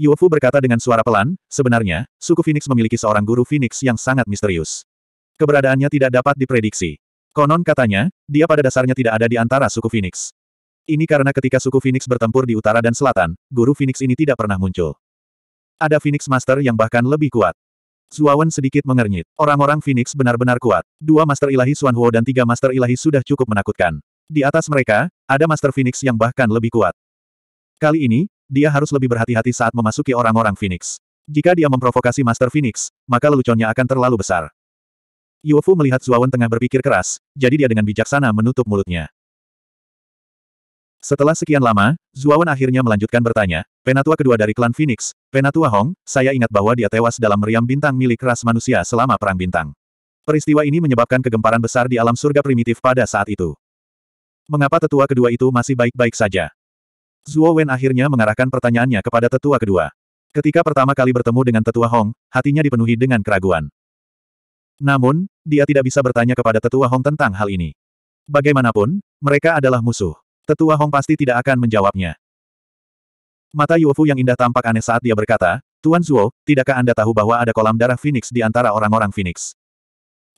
Yuofu berkata dengan suara pelan, sebenarnya, suku Phoenix memiliki seorang guru Phoenix yang sangat misterius. Keberadaannya tidak dapat diprediksi. Konon katanya, dia pada dasarnya tidak ada di antara suku Phoenix. Ini karena ketika suku Phoenix bertempur di utara dan selatan, guru Phoenix ini tidak pernah muncul. Ada Phoenix Master yang bahkan lebih kuat. Zuawan sedikit mengernyit. Orang-orang Phoenix benar-benar kuat. Dua Master Ilahi Suanhuo dan tiga Master Ilahi sudah cukup menakutkan. Di atas mereka, ada Master Phoenix yang bahkan lebih kuat. Kali ini, dia harus lebih berhati-hati saat memasuki orang-orang Phoenix. Jika dia memprovokasi Master Phoenix, maka leluconnya akan terlalu besar. Yuofu melihat Zuawan tengah berpikir keras, jadi dia dengan bijaksana menutup mulutnya. Setelah sekian lama, Zuawan akhirnya melanjutkan bertanya, penatua kedua dari klan Phoenix, penatua Hong, saya ingat bahwa dia tewas dalam meriam bintang milik ras manusia selama perang bintang. Peristiwa ini menyebabkan kegemparan besar di alam surga primitif pada saat itu. Mengapa tetua kedua itu masih baik-baik saja? Zuo Wen akhirnya mengarahkan pertanyaannya kepada tetua kedua. Ketika pertama kali bertemu dengan tetua Hong, hatinya dipenuhi dengan keraguan. Namun, dia tidak bisa bertanya kepada tetua Hong tentang hal ini. Bagaimanapun, mereka adalah musuh. Tetua Hong pasti tidak akan menjawabnya. Mata Yuofu yang indah tampak aneh saat dia berkata, Tuan Zuo, tidakkah Anda tahu bahwa ada kolam darah Phoenix di antara orang-orang Phoenix?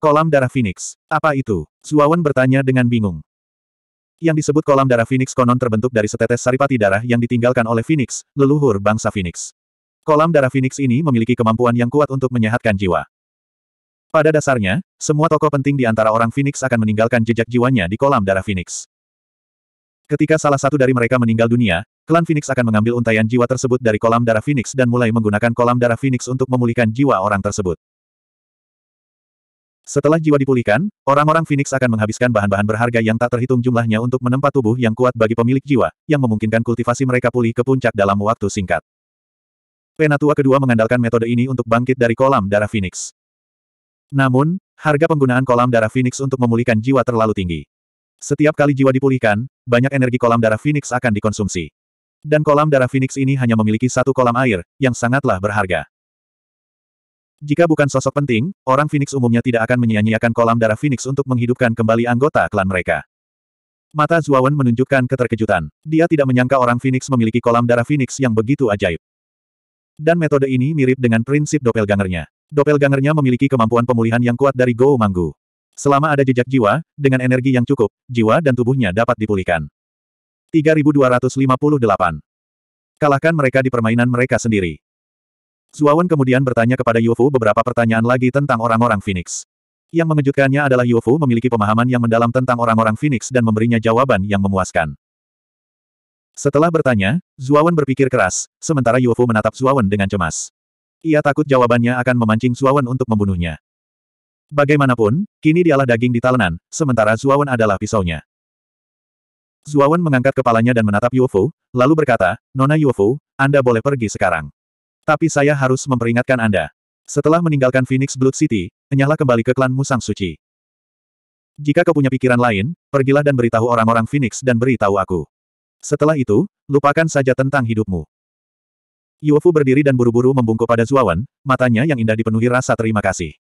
Kolam darah Phoenix, apa itu? Zuawan bertanya dengan bingung. Yang disebut kolam darah Phoenix konon terbentuk dari setetes saripati darah yang ditinggalkan oleh Phoenix, leluhur bangsa Phoenix. Kolam darah Phoenix ini memiliki kemampuan yang kuat untuk menyehatkan jiwa. Pada dasarnya, semua tokoh penting di antara orang Phoenix akan meninggalkan jejak jiwanya di kolam darah Phoenix. Ketika salah satu dari mereka meninggal dunia, klan Phoenix akan mengambil untayan jiwa tersebut dari kolam darah Phoenix dan mulai menggunakan kolam darah Phoenix untuk memulihkan jiwa orang tersebut. Setelah jiwa dipulihkan, orang-orang Phoenix akan menghabiskan bahan-bahan berharga yang tak terhitung jumlahnya untuk menempa tubuh yang kuat bagi pemilik jiwa, yang memungkinkan kultivasi mereka pulih ke puncak dalam waktu singkat. Penatua kedua mengandalkan metode ini untuk bangkit dari kolam darah Phoenix. Namun, harga penggunaan kolam darah Phoenix untuk memulihkan jiwa terlalu tinggi. Setiap kali jiwa dipulihkan, banyak energi kolam darah Phoenix akan dikonsumsi. Dan kolam darah Phoenix ini hanya memiliki satu kolam air, yang sangatlah berharga. Jika bukan sosok penting, orang Phoenix umumnya tidak akan menyia-nyiakan kolam darah Phoenix untuk menghidupkan kembali anggota klan mereka. Mata Zuawan menunjukkan keterkejutan. Dia tidak menyangka orang Phoenix memiliki kolam darah Phoenix yang begitu ajaib. Dan metode ini mirip dengan prinsip doppelgangernya. Doppelgangernya memiliki kemampuan pemulihan yang kuat dari Go Manggu. Selama ada jejak jiwa, dengan energi yang cukup, jiwa dan tubuhnya dapat dipulihkan. 3258. Kalahkan mereka di permainan mereka sendiri. Zuawan kemudian bertanya kepada Yufu beberapa pertanyaan lagi tentang orang-orang Phoenix. Yang mengejutkannya adalah Yufu memiliki pemahaman yang mendalam tentang orang-orang Phoenix dan memberinya jawaban yang memuaskan. Setelah bertanya, Zuawan berpikir keras, sementara Yufu menatap Zuawan dengan cemas. Ia takut jawabannya akan memancing Zuawan untuk membunuhnya. Bagaimanapun, kini dialah daging di talenan, sementara Zuawan adalah pisaunya. Zuawan mengangkat kepalanya dan menatap Yuofu, lalu berkata, Nona Yuofu, Anda boleh pergi sekarang. Tapi saya harus memperingatkan Anda. Setelah meninggalkan Phoenix Blood City, nyala kembali ke klan Musang Suci. Jika kau punya pikiran lain, pergilah dan beritahu orang-orang Phoenix dan beritahu aku. Setelah itu, lupakan saja tentang hidupmu. Yuofu berdiri dan buru-buru membungkuk pada Zuawan, matanya yang indah dipenuhi rasa terima kasih.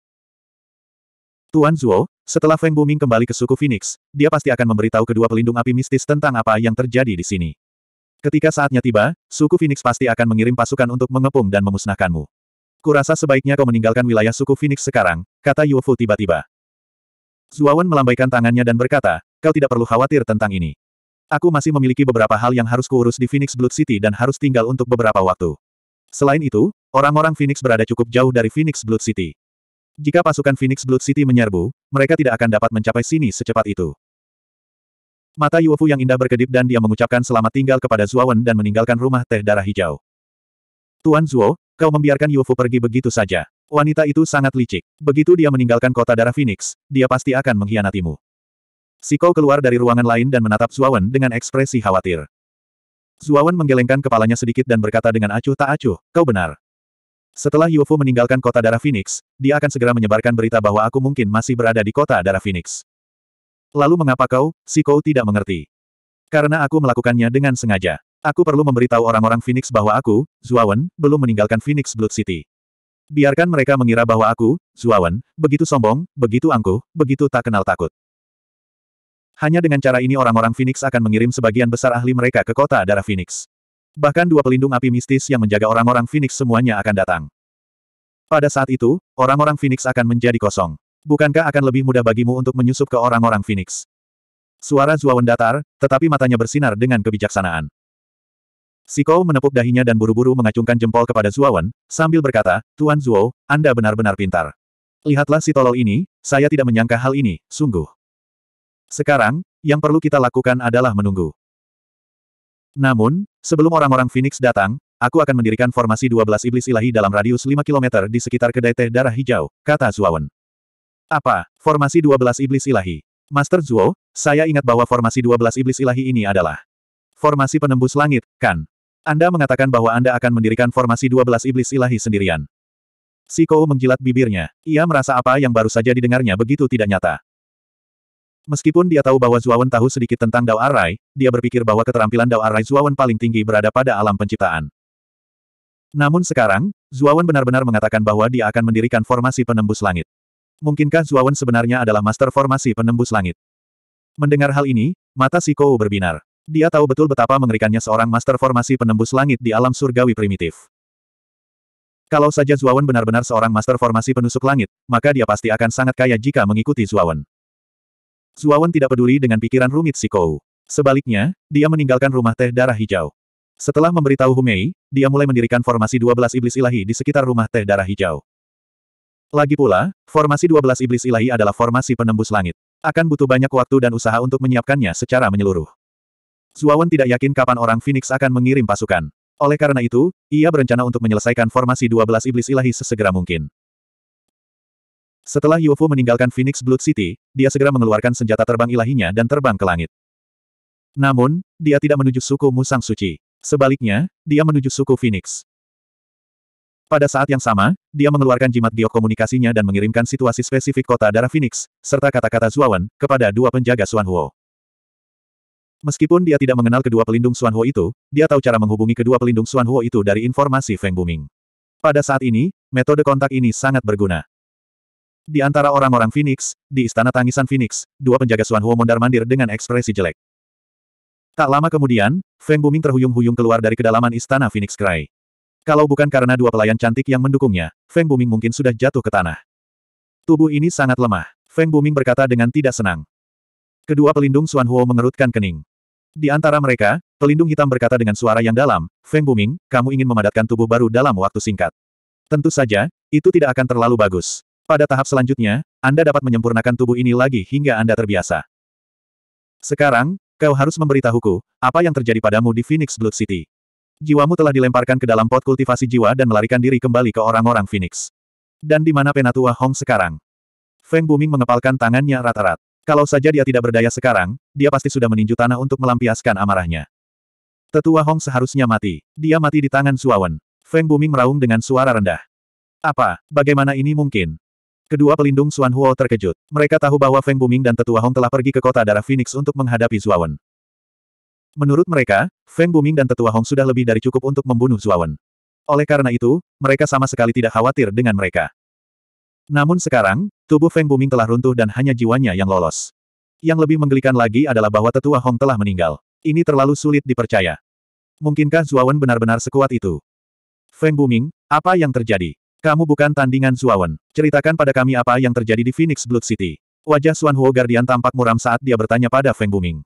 Tuan Zuo, setelah Feng Buming kembali ke suku Phoenix, dia pasti akan memberitahu kedua pelindung api mistis tentang apa yang terjadi di sini. Ketika saatnya tiba, suku Phoenix pasti akan mengirim pasukan untuk mengepung dan memusnahkanmu. Kurasa sebaiknya kau meninggalkan wilayah suku Phoenix sekarang, kata Yuofu tiba-tiba. Zuawan melambaikan tangannya dan berkata, kau tidak perlu khawatir tentang ini. Aku masih memiliki beberapa hal yang harus kuurus di Phoenix Blood City dan harus tinggal untuk beberapa waktu. Selain itu, orang-orang Phoenix berada cukup jauh dari Phoenix Blood City. Jika pasukan Phoenix Blood City menyerbu, mereka tidak akan dapat mencapai sini secepat itu. Mata Yuofu yang indah berkedip dan dia mengucapkan selamat tinggal kepada Zuowen dan meninggalkan rumah teh darah hijau. Tuan Zuo, kau membiarkan Yuofu pergi begitu saja. Wanita itu sangat licik. Begitu dia meninggalkan kota darah Phoenix, dia pasti akan mengkhianatimu. Siko keluar dari ruangan lain dan menatap Zuowen dengan ekspresi khawatir. Zuowen menggelengkan kepalanya sedikit dan berkata dengan acuh tak acuh, kau benar. Setelah Yufu meninggalkan kota darah Phoenix, dia akan segera menyebarkan berita bahwa aku mungkin masih berada di kota darah Phoenix. Lalu mengapa kau, si kau tidak mengerti? Karena aku melakukannya dengan sengaja. Aku perlu memberitahu orang-orang Phoenix bahwa aku, Zuawan, belum meninggalkan Phoenix Blood City. Biarkan mereka mengira bahwa aku, Zuawan, begitu sombong, begitu angkuh, begitu tak kenal takut. Hanya dengan cara ini orang-orang Phoenix akan mengirim sebagian besar ahli mereka ke kota darah Phoenix. Bahkan dua pelindung api mistis yang menjaga orang-orang Phoenix semuanya akan datang. Pada saat itu, orang-orang Phoenix akan menjadi kosong. Bukankah akan lebih mudah bagimu untuk menyusup ke orang-orang Phoenix? Suara Zuawan datar, tetapi matanya bersinar dengan kebijaksanaan. Siko menepuk dahinya dan buru-buru mengacungkan jempol kepada Zuawan, sambil berkata, Tuan Zuo, Anda benar-benar pintar. Lihatlah si tolol ini, saya tidak menyangka hal ini, sungguh. Sekarang, yang perlu kita lakukan adalah menunggu. Namun, sebelum orang-orang Phoenix datang, aku akan mendirikan formasi 12 iblis ilahi dalam radius 5 km di sekitar kedai teh darah hijau, kata Zuawan. Apa, formasi 12 iblis ilahi? Master Zuo, saya ingat bahwa formasi 12 iblis ilahi ini adalah formasi penembus langit, kan? Anda mengatakan bahwa Anda akan mendirikan formasi 12 iblis ilahi sendirian. Si Kou menjilat bibirnya. Ia merasa apa yang baru saja didengarnya begitu tidak nyata. Meskipun dia tahu bahwa Zuawan tahu sedikit tentang Dao Arai, dia berpikir bahwa keterampilan Dao Arai Zuawan paling tinggi berada pada alam penciptaan. Namun sekarang, Zuawan benar-benar mengatakan bahwa dia akan mendirikan formasi penembus langit. Mungkinkah Zuawan sebenarnya adalah master formasi penembus langit? Mendengar hal ini, mata Siko berbinar. Dia tahu betul betapa mengerikannya seorang master formasi penembus langit di alam surgawi primitif. Kalau saja Zuawan benar-benar seorang master formasi penusuk langit, maka dia pasti akan sangat kaya jika mengikuti Zuawan. Zuawan tidak peduli dengan pikiran rumit si Kou. Sebaliknya, dia meninggalkan rumah teh darah hijau. Setelah memberitahu Humei, dia mulai mendirikan formasi 12 iblis ilahi di sekitar rumah teh darah hijau. Lagi pula, formasi 12 iblis ilahi adalah formasi penembus langit. Akan butuh banyak waktu dan usaha untuk menyiapkannya secara menyeluruh. Zuawan tidak yakin kapan orang Phoenix akan mengirim pasukan. Oleh karena itu, ia berencana untuk menyelesaikan formasi 12 iblis ilahi sesegera mungkin. Setelah Yuofu meninggalkan Phoenix Blood City, dia segera mengeluarkan senjata terbang ilahinya dan terbang ke langit. Namun, dia tidak menuju suku Musang Suci. Sebaliknya, dia menuju suku Phoenix. Pada saat yang sama, dia mengeluarkan jimat giok komunikasinya dan mengirimkan situasi spesifik kota darah Phoenix, serta kata-kata Zuawan, kepada dua penjaga Suanhuo. Meskipun dia tidak mengenal kedua pelindung Suanhuo itu, dia tahu cara menghubungi kedua pelindung Suanhuo itu dari informasi Feng Buming. Pada saat ini, metode kontak ini sangat berguna. Di antara orang-orang Phoenix, di Istana Tangisan Phoenix, dua penjaga Suan Huo mondar-mandir dengan ekspresi jelek. Tak lama kemudian, Feng Buming terhuyung-huyung keluar dari kedalaman Istana Phoenix Cry. Kalau bukan karena dua pelayan cantik yang mendukungnya, Feng Buming mungkin sudah jatuh ke tanah. Tubuh ini sangat lemah, Feng Buming berkata dengan tidak senang. Kedua pelindung Suan Huo mengerutkan kening. Di antara mereka, pelindung hitam berkata dengan suara yang dalam, Feng Buming, kamu ingin memadatkan tubuh baru dalam waktu singkat. Tentu saja, itu tidak akan terlalu bagus. Pada tahap selanjutnya, Anda dapat menyempurnakan tubuh ini lagi hingga Anda terbiasa. Sekarang, kau harus memberitahuku, apa yang terjadi padamu di Phoenix Blood City. Jiwamu telah dilemparkan ke dalam pot kultivasi jiwa dan melarikan diri kembali ke orang-orang Phoenix. Dan di mana Penatua Hong sekarang? Feng Buming mengepalkan tangannya rata-rat. Kalau saja dia tidak berdaya sekarang, dia pasti sudah meninju tanah untuk melampiaskan amarahnya. Tetua Hong seharusnya mati. Dia mati di tangan Suawen. Feng Buming meraung dengan suara rendah. Apa, bagaimana ini mungkin? Kedua pelindung Xuan Huo terkejut. Mereka tahu bahwa Feng Buming dan Tetua Hong telah pergi ke kota darah Phoenix untuk menghadapi Zuawan. Menurut mereka, Feng Buming dan Tetua Hong sudah lebih dari cukup untuk membunuh Zuawan. Oleh karena itu, mereka sama sekali tidak khawatir dengan mereka. Namun sekarang, tubuh Feng Buming telah runtuh dan hanya jiwanya yang lolos. Yang lebih menggelikan lagi adalah bahwa Tetua Hong telah meninggal. Ini terlalu sulit dipercaya. Mungkinkah Zuawan benar-benar sekuat itu? Feng Buming, apa yang terjadi? Kamu bukan tandingan Zuawan. Ceritakan pada kami apa yang terjadi di Phoenix Blood City. Wajah Xuan Huo Guardian tampak muram saat dia bertanya pada Feng Buming.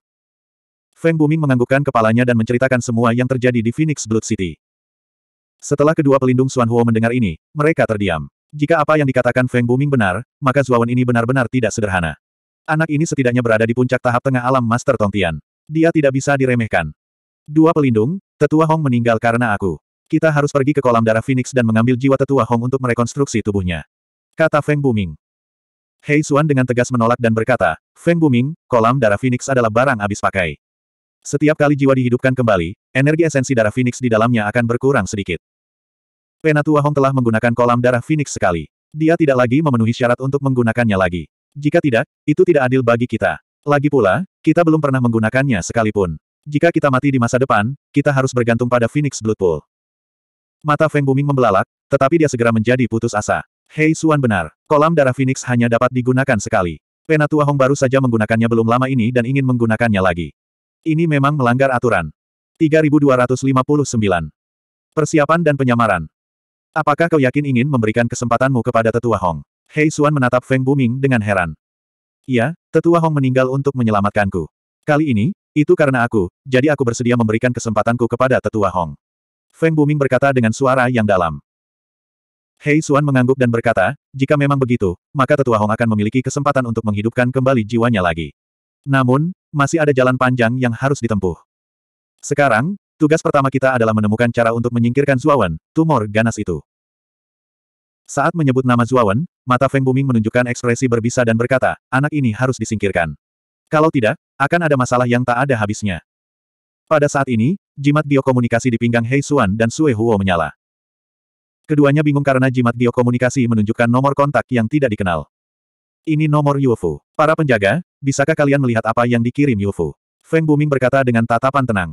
Feng Buming menganggukkan kepalanya dan menceritakan semua yang terjadi di Phoenix Blood City. Setelah kedua pelindung Xuan Huo mendengar ini, mereka terdiam. Jika apa yang dikatakan Feng Buming benar, maka Zuawan ini benar-benar tidak sederhana. Anak ini setidaknya berada di puncak tahap tengah alam Master Tongtian. Dia tidak bisa diremehkan. Dua pelindung, Tetua Hong meninggal karena aku. Kita harus pergi ke kolam darah Phoenix dan mengambil jiwa tetua Hong untuk merekonstruksi tubuhnya. Kata Feng Buming. Hei Xuan dengan tegas menolak dan berkata, Feng Buming, kolam darah Phoenix adalah barang habis pakai. Setiap kali jiwa dihidupkan kembali, energi esensi darah Phoenix di dalamnya akan berkurang sedikit. Penatua Hong telah menggunakan kolam darah Phoenix sekali. Dia tidak lagi memenuhi syarat untuk menggunakannya lagi. Jika tidak, itu tidak adil bagi kita. Lagi pula, kita belum pernah menggunakannya sekalipun. Jika kita mati di masa depan, kita harus bergantung pada Phoenix Blood Pool. Mata Feng Buming membelalak, tetapi dia segera menjadi putus asa. Hei Suan benar, kolam darah Phoenix hanya dapat digunakan sekali. Penatua Hong baru saja menggunakannya belum lama ini dan ingin menggunakannya lagi. Ini memang melanggar aturan. 3259. Persiapan dan penyamaran. Apakah kau yakin ingin memberikan kesempatanmu kepada Tetua Hong? Hei Suan menatap Feng Buming dengan heran. Iya, Tetua Hong meninggal untuk menyelamatkanku. Kali ini, itu karena aku, jadi aku bersedia memberikan kesempatanku kepada Tetua Hong. Feng Buming berkata dengan suara yang dalam. Hei Suan mengangguk dan berkata, jika memang begitu, maka Tetua Hong akan memiliki kesempatan untuk menghidupkan kembali jiwanya lagi. Namun, masih ada jalan panjang yang harus ditempuh. Sekarang, tugas pertama kita adalah menemukan cara untuk menyingkirkan Zuawan, tumor ganas itu. Saat menyebut nama Zuawan, mata Feng Buming menunjukkan ekspresi berbisa dan berkata, anak ini harus disingkirkan. Kalau tidak, akan ada masalah yang tak ada habisnya. Pada saat ini, Jimat biokomunikasi di pinggang Hei Xuan dan Sue Huo menyala. Keduanya bingung karena jimat biokomunikasi menunjukkan nomor kontak yang tidak dikenal. Ini nomor Yufu. Para penjaga, bisakah kalian melihat apa yang dikirim Yufu? Feng Buming berkata dengan tatapan tenang.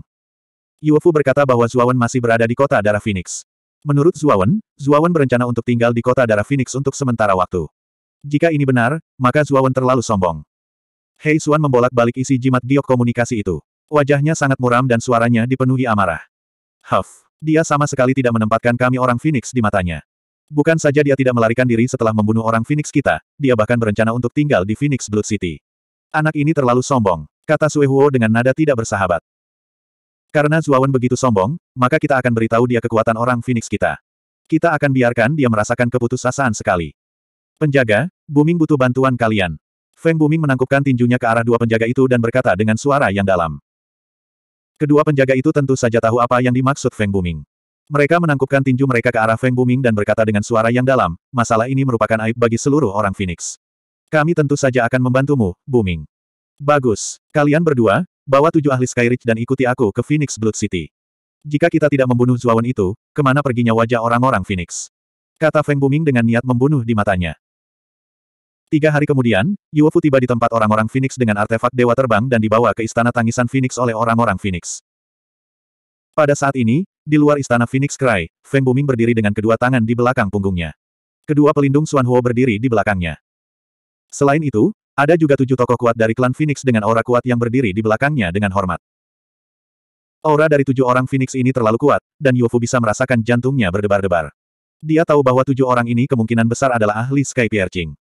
Yufu berkata bahwa Zuawan masih berada di kota darah Phoenix. Menurut Zuawan, Zuawan berencana untuk tinggal di kota darah Phoenix untuk sementara waktu. Jika ini benar, maka Zuawan terlalu sombong. Hei Xuan membolak-balik isi jimat biokomunikasi itu. Wajahnya sangat muram dan suaranya dipenuhi amarah. Huff, dia sama sekali tidak menempatkan kami orang Phoenix di matanya. Bukan saja dia tidak melarikan diri setelah membunuh orang Phoenix kita, dia bahkan berencana untuk tinggal di Phoenix Blood City. Anak ini terlalu sombong, kata Huo dengan nada tidak bersahabat. Karena Zuawan begitu sombong, maka kita akan beritahu dia kekuatan orang Phoenix kita. Kita akan biarkan dia merasakan keputusasaan sekali. Penjaga, Buming butuh bantuan kalian. Feng Buming menangkupkan tinjunya ke arah dua penjaga itu dan berkata dengan suara yang dalam. Kedua penjaga itu tentu saja tahu apa yang dimaksud Feng Buming. Mereka menangkupkan tinju mereka ke arah Feng Buming dan berkata dengan suara yang dalam, masalah ini merupakan aib bagi seluruh orang Phoenix. Kami tentu saja akan membantumu, Buming. Bagus. Kalian berdua, bawa tujuh ahli Skyridge dan ikuti aku ke Phoenix Blood City. Jika kita tidak membunuh Zuawan itu, kemana perginya wajah orang-orang Phoenix? Kata Feng Buming dengan niat membunuh di matanya. Tiga hari kemudian, Yuofu tiba di tempat orang-orang Phoenix dengan artefak Dewa Terbang dan dibawa ke Istana Tangisan Phoenix oleh orang-orang Phoenix. Pada saat ini, di luar Istana Phoenix Cry, Feng Buming berdiri dengan kedua tangan di belakang punggungnya. Kedua pelindung Xuan Huo berdiri di belakangnya. Selain itu, ada juga tujuh tokoh kuat dari klan Phoenix dengan aura kuat yang berdiri di belakangnya dengan hormat. Aura dari tujuh orang Phoenix ini terlalu kuat, dan Yuofu bisa merasakan jantungnya berdebar-debar. Dia tahu bahwa tujuh orang ini kemungkinan besar adalah ahli Sky Piercing.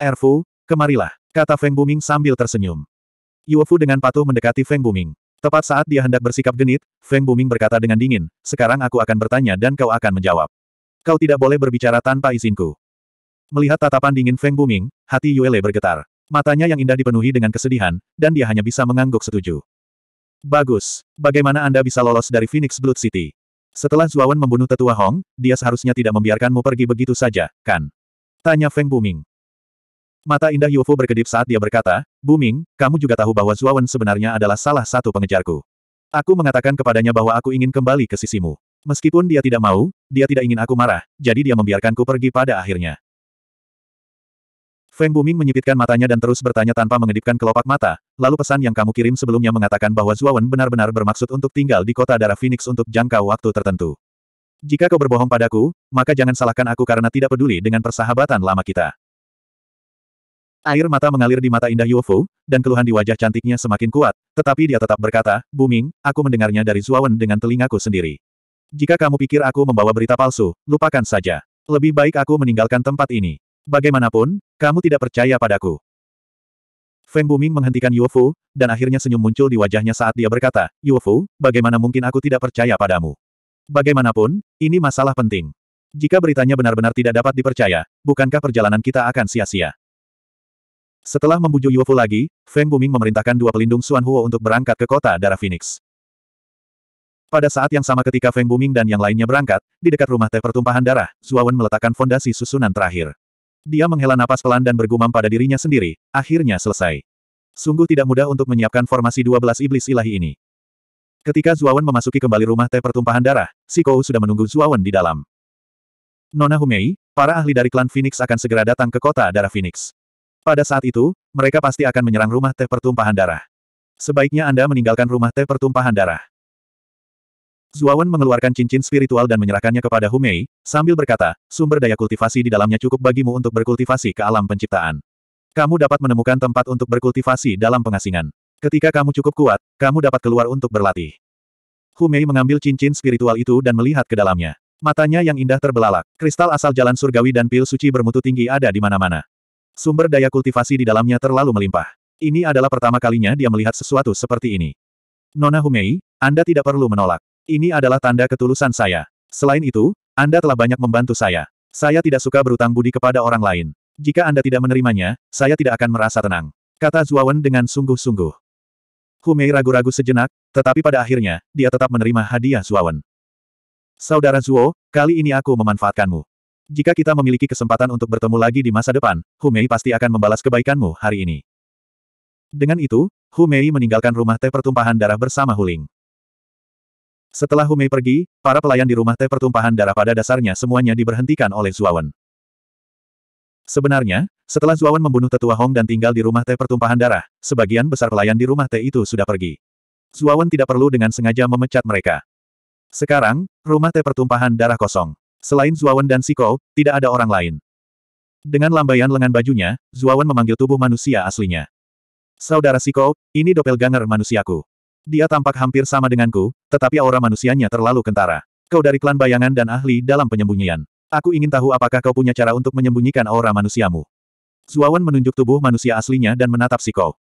Erfu, kemarilah, kata Feng Buming sambil tersenyum. Yuefu dengan patuh mendekati Feng Buming. Tepat saat dia hendak bersikap genit, Feng Buming berkata dengan dingin, sekarang aku akan bertanya dan kau akan menjawab. Kau tidak boleh berbicara tanpa izinku. Melihat tatapan dingin Feng Buming, hati Yuele bergetar. Matanya yang indah dipenuhi dengan kesedihan, dan dia hanya bisa mengangguk setuju. Bagus. Bagaimana Anda bisa lolos dari Phoenix Blood City? Setelah Zuawan membunuh tetua Hong, dia seharusnya tidak membiarkanmu pergi begitu saja, kan? Tanya Feng Buming. Mata indah Yufu berkedip saat dia berkata, Buming, kamu juga tahu bahwa Zuawan sebenarnya adalah salah satu pengejarku. Aku mengatakan kepadanya bahwa aku ingin kembali ke sisimu. Meskipun dia tidak mau, dia tidak ingin aku marah, jadi dia membiarkanku pergi pada akhirnya. Feng Buming menyipitkan matanya dan terus bertanya tanpa mengedipkan kelopak mata, lalu pesan yang kamu kirim sebelumnya mengatakan bahwa Zuawan benar-benar bermaksud untuk tinggal di kota darah Phoenix untuk jangka waktu tertentu. Jika kau berbohong padaku, maka jangan salahkan aku karena tidak peduli dengan persahabatan lama kita. Air mata mengalir di mata indah Yuofu, dan keluhan di wajah cantiknya semakin kuat, tetapi dia tetap berkata, Buming, aku mendengarnya dari Zuawan dengan telingaku sendiri. Jika kamu pikir aku membawa berita palsu, lupakan saja. Lebih baik aku meninggalkan tempat ini. Bagaimanapun, kamu tidak percaya padaku. Feng Buming menghentikan Yuofu, dan akhirnya senyum muncul di wajahnya saat dia berkata, Yuofu, bagaimana mungkin aku tidak percaya padamu? Bagaimanapun, ini masalah penting. Jika beritanya benar-benar tidak dapat dipercaya, bukankah perjalanan kita akan sia-sia? Setelah membujuk Yuofu lagi, Feng Buming memerintahkan dua pelindung Xuan Huo untuk berangkat ke kota darah Phoenix. Pada saat yang sama ketika Feng Buming dan yang lainnya berangkat, di dekat rumah teh pertumpahan darah, Zuawan meletakkan fondasi susunan terakhir. Dia menghela napas pelan dan bergumam pada dirinya sendiri, akhirnya selesai. Sungguh tidak mudah untuk menyiapkan formasi 12 iblis ilahi ini. Ketika Zuawan memasuki kembali rumah teh pertumpahan darah, si Kou sudah menunggu Zuawan di dalam. Nona Humei, para ahli dari klan Phoenix akan segera datang ke kota darah Phoenix. Pada saat itu, mereka pasti akan menyerang rumah teh pertumpahan darah. Sebaiknya Anda meninggalkan rumah teh pertumpahan darah. Zuawan mengeluarkan cincin spiritual dan menyerahkannya kepada Humei, sambil berkata, sumber daya kultivasi di dalamnya cukup bagimu untuk berkultivasi ke alam penciptaan. Kamu dapat menemukan tempat untuk berkultivasi dalam pengasingan. Ketika kamu cukup kuat, kamu dapat keluar untuk berlatih. Humei mengambil cincin spiritual itu dan melihat ke dalamnya. Matanya yang indah terbelalak, kristal asal jalan surgawi dan pil suci bermutu tinggi ada di mana-mana. Sumber daya kultivasi di dalamnya terlalu melimpah. Ini adalah pertama kalinya dia melihat sesuatu seperti ini. Nona Humei, Anda tidak perlu menolak. Ini adalah tanda ketulusan saya. Selain itu, Anda telah banyak membantu saya. Saya tidak suka berutang budi kepada orang lain. Jika Anda tidak menerimanya, saya tidak akan merasa tenang. Kata Zuawan dengan sungguh-sungguh. Humei ragu-ragu sejenak, tetapi pada akhirnya, dia tetap menerima hadiah Zuawan. Saudara Zuo, kali ini aku memanfaatkanmu. Jika kita memiliki kesempatan untuk bertemu lagi di masa depan, Humei pasti akan membalas kebaikanmu hari ini. Dengan itu, Humei meninggalkan rumah teh pertumpahan darah bersama Huling. Setelah Humei pergi, para pelayan di rumah teh pertumpahan darah pada dasarnya semuanya diberhentikan oleh Zuawan. Sebenarnya, setelah Zuawan membunuh tetua Hong dan tinggal di rumah teh pertumpahan darah, sebagian besar pelayan di rumah teh itu sudah pergi. Zuawan tidak perlu dengan sengaja memecat mereka. Sekarang, rumah teh pertumpahan darah kosong. Selain Zuawan dan Siko, tidak ada orang lain. Dengan lambaian lengan bajunya, Zuawan memanggil tubuh manusia aslinya. Saudara Siko, ini doppelganger manusiaku. Dia tampak hampir sama denganku, tetapi aura manusianya terlalu kentara. Kau dari klan bayangan dan ahli dalam penyembunyian. Aku ingin tahu apakah kau punya cara untuk menyembunyikan aura manusiamu. Zuawan menunjuk tubuh manusia aslinya dan menatap Siko.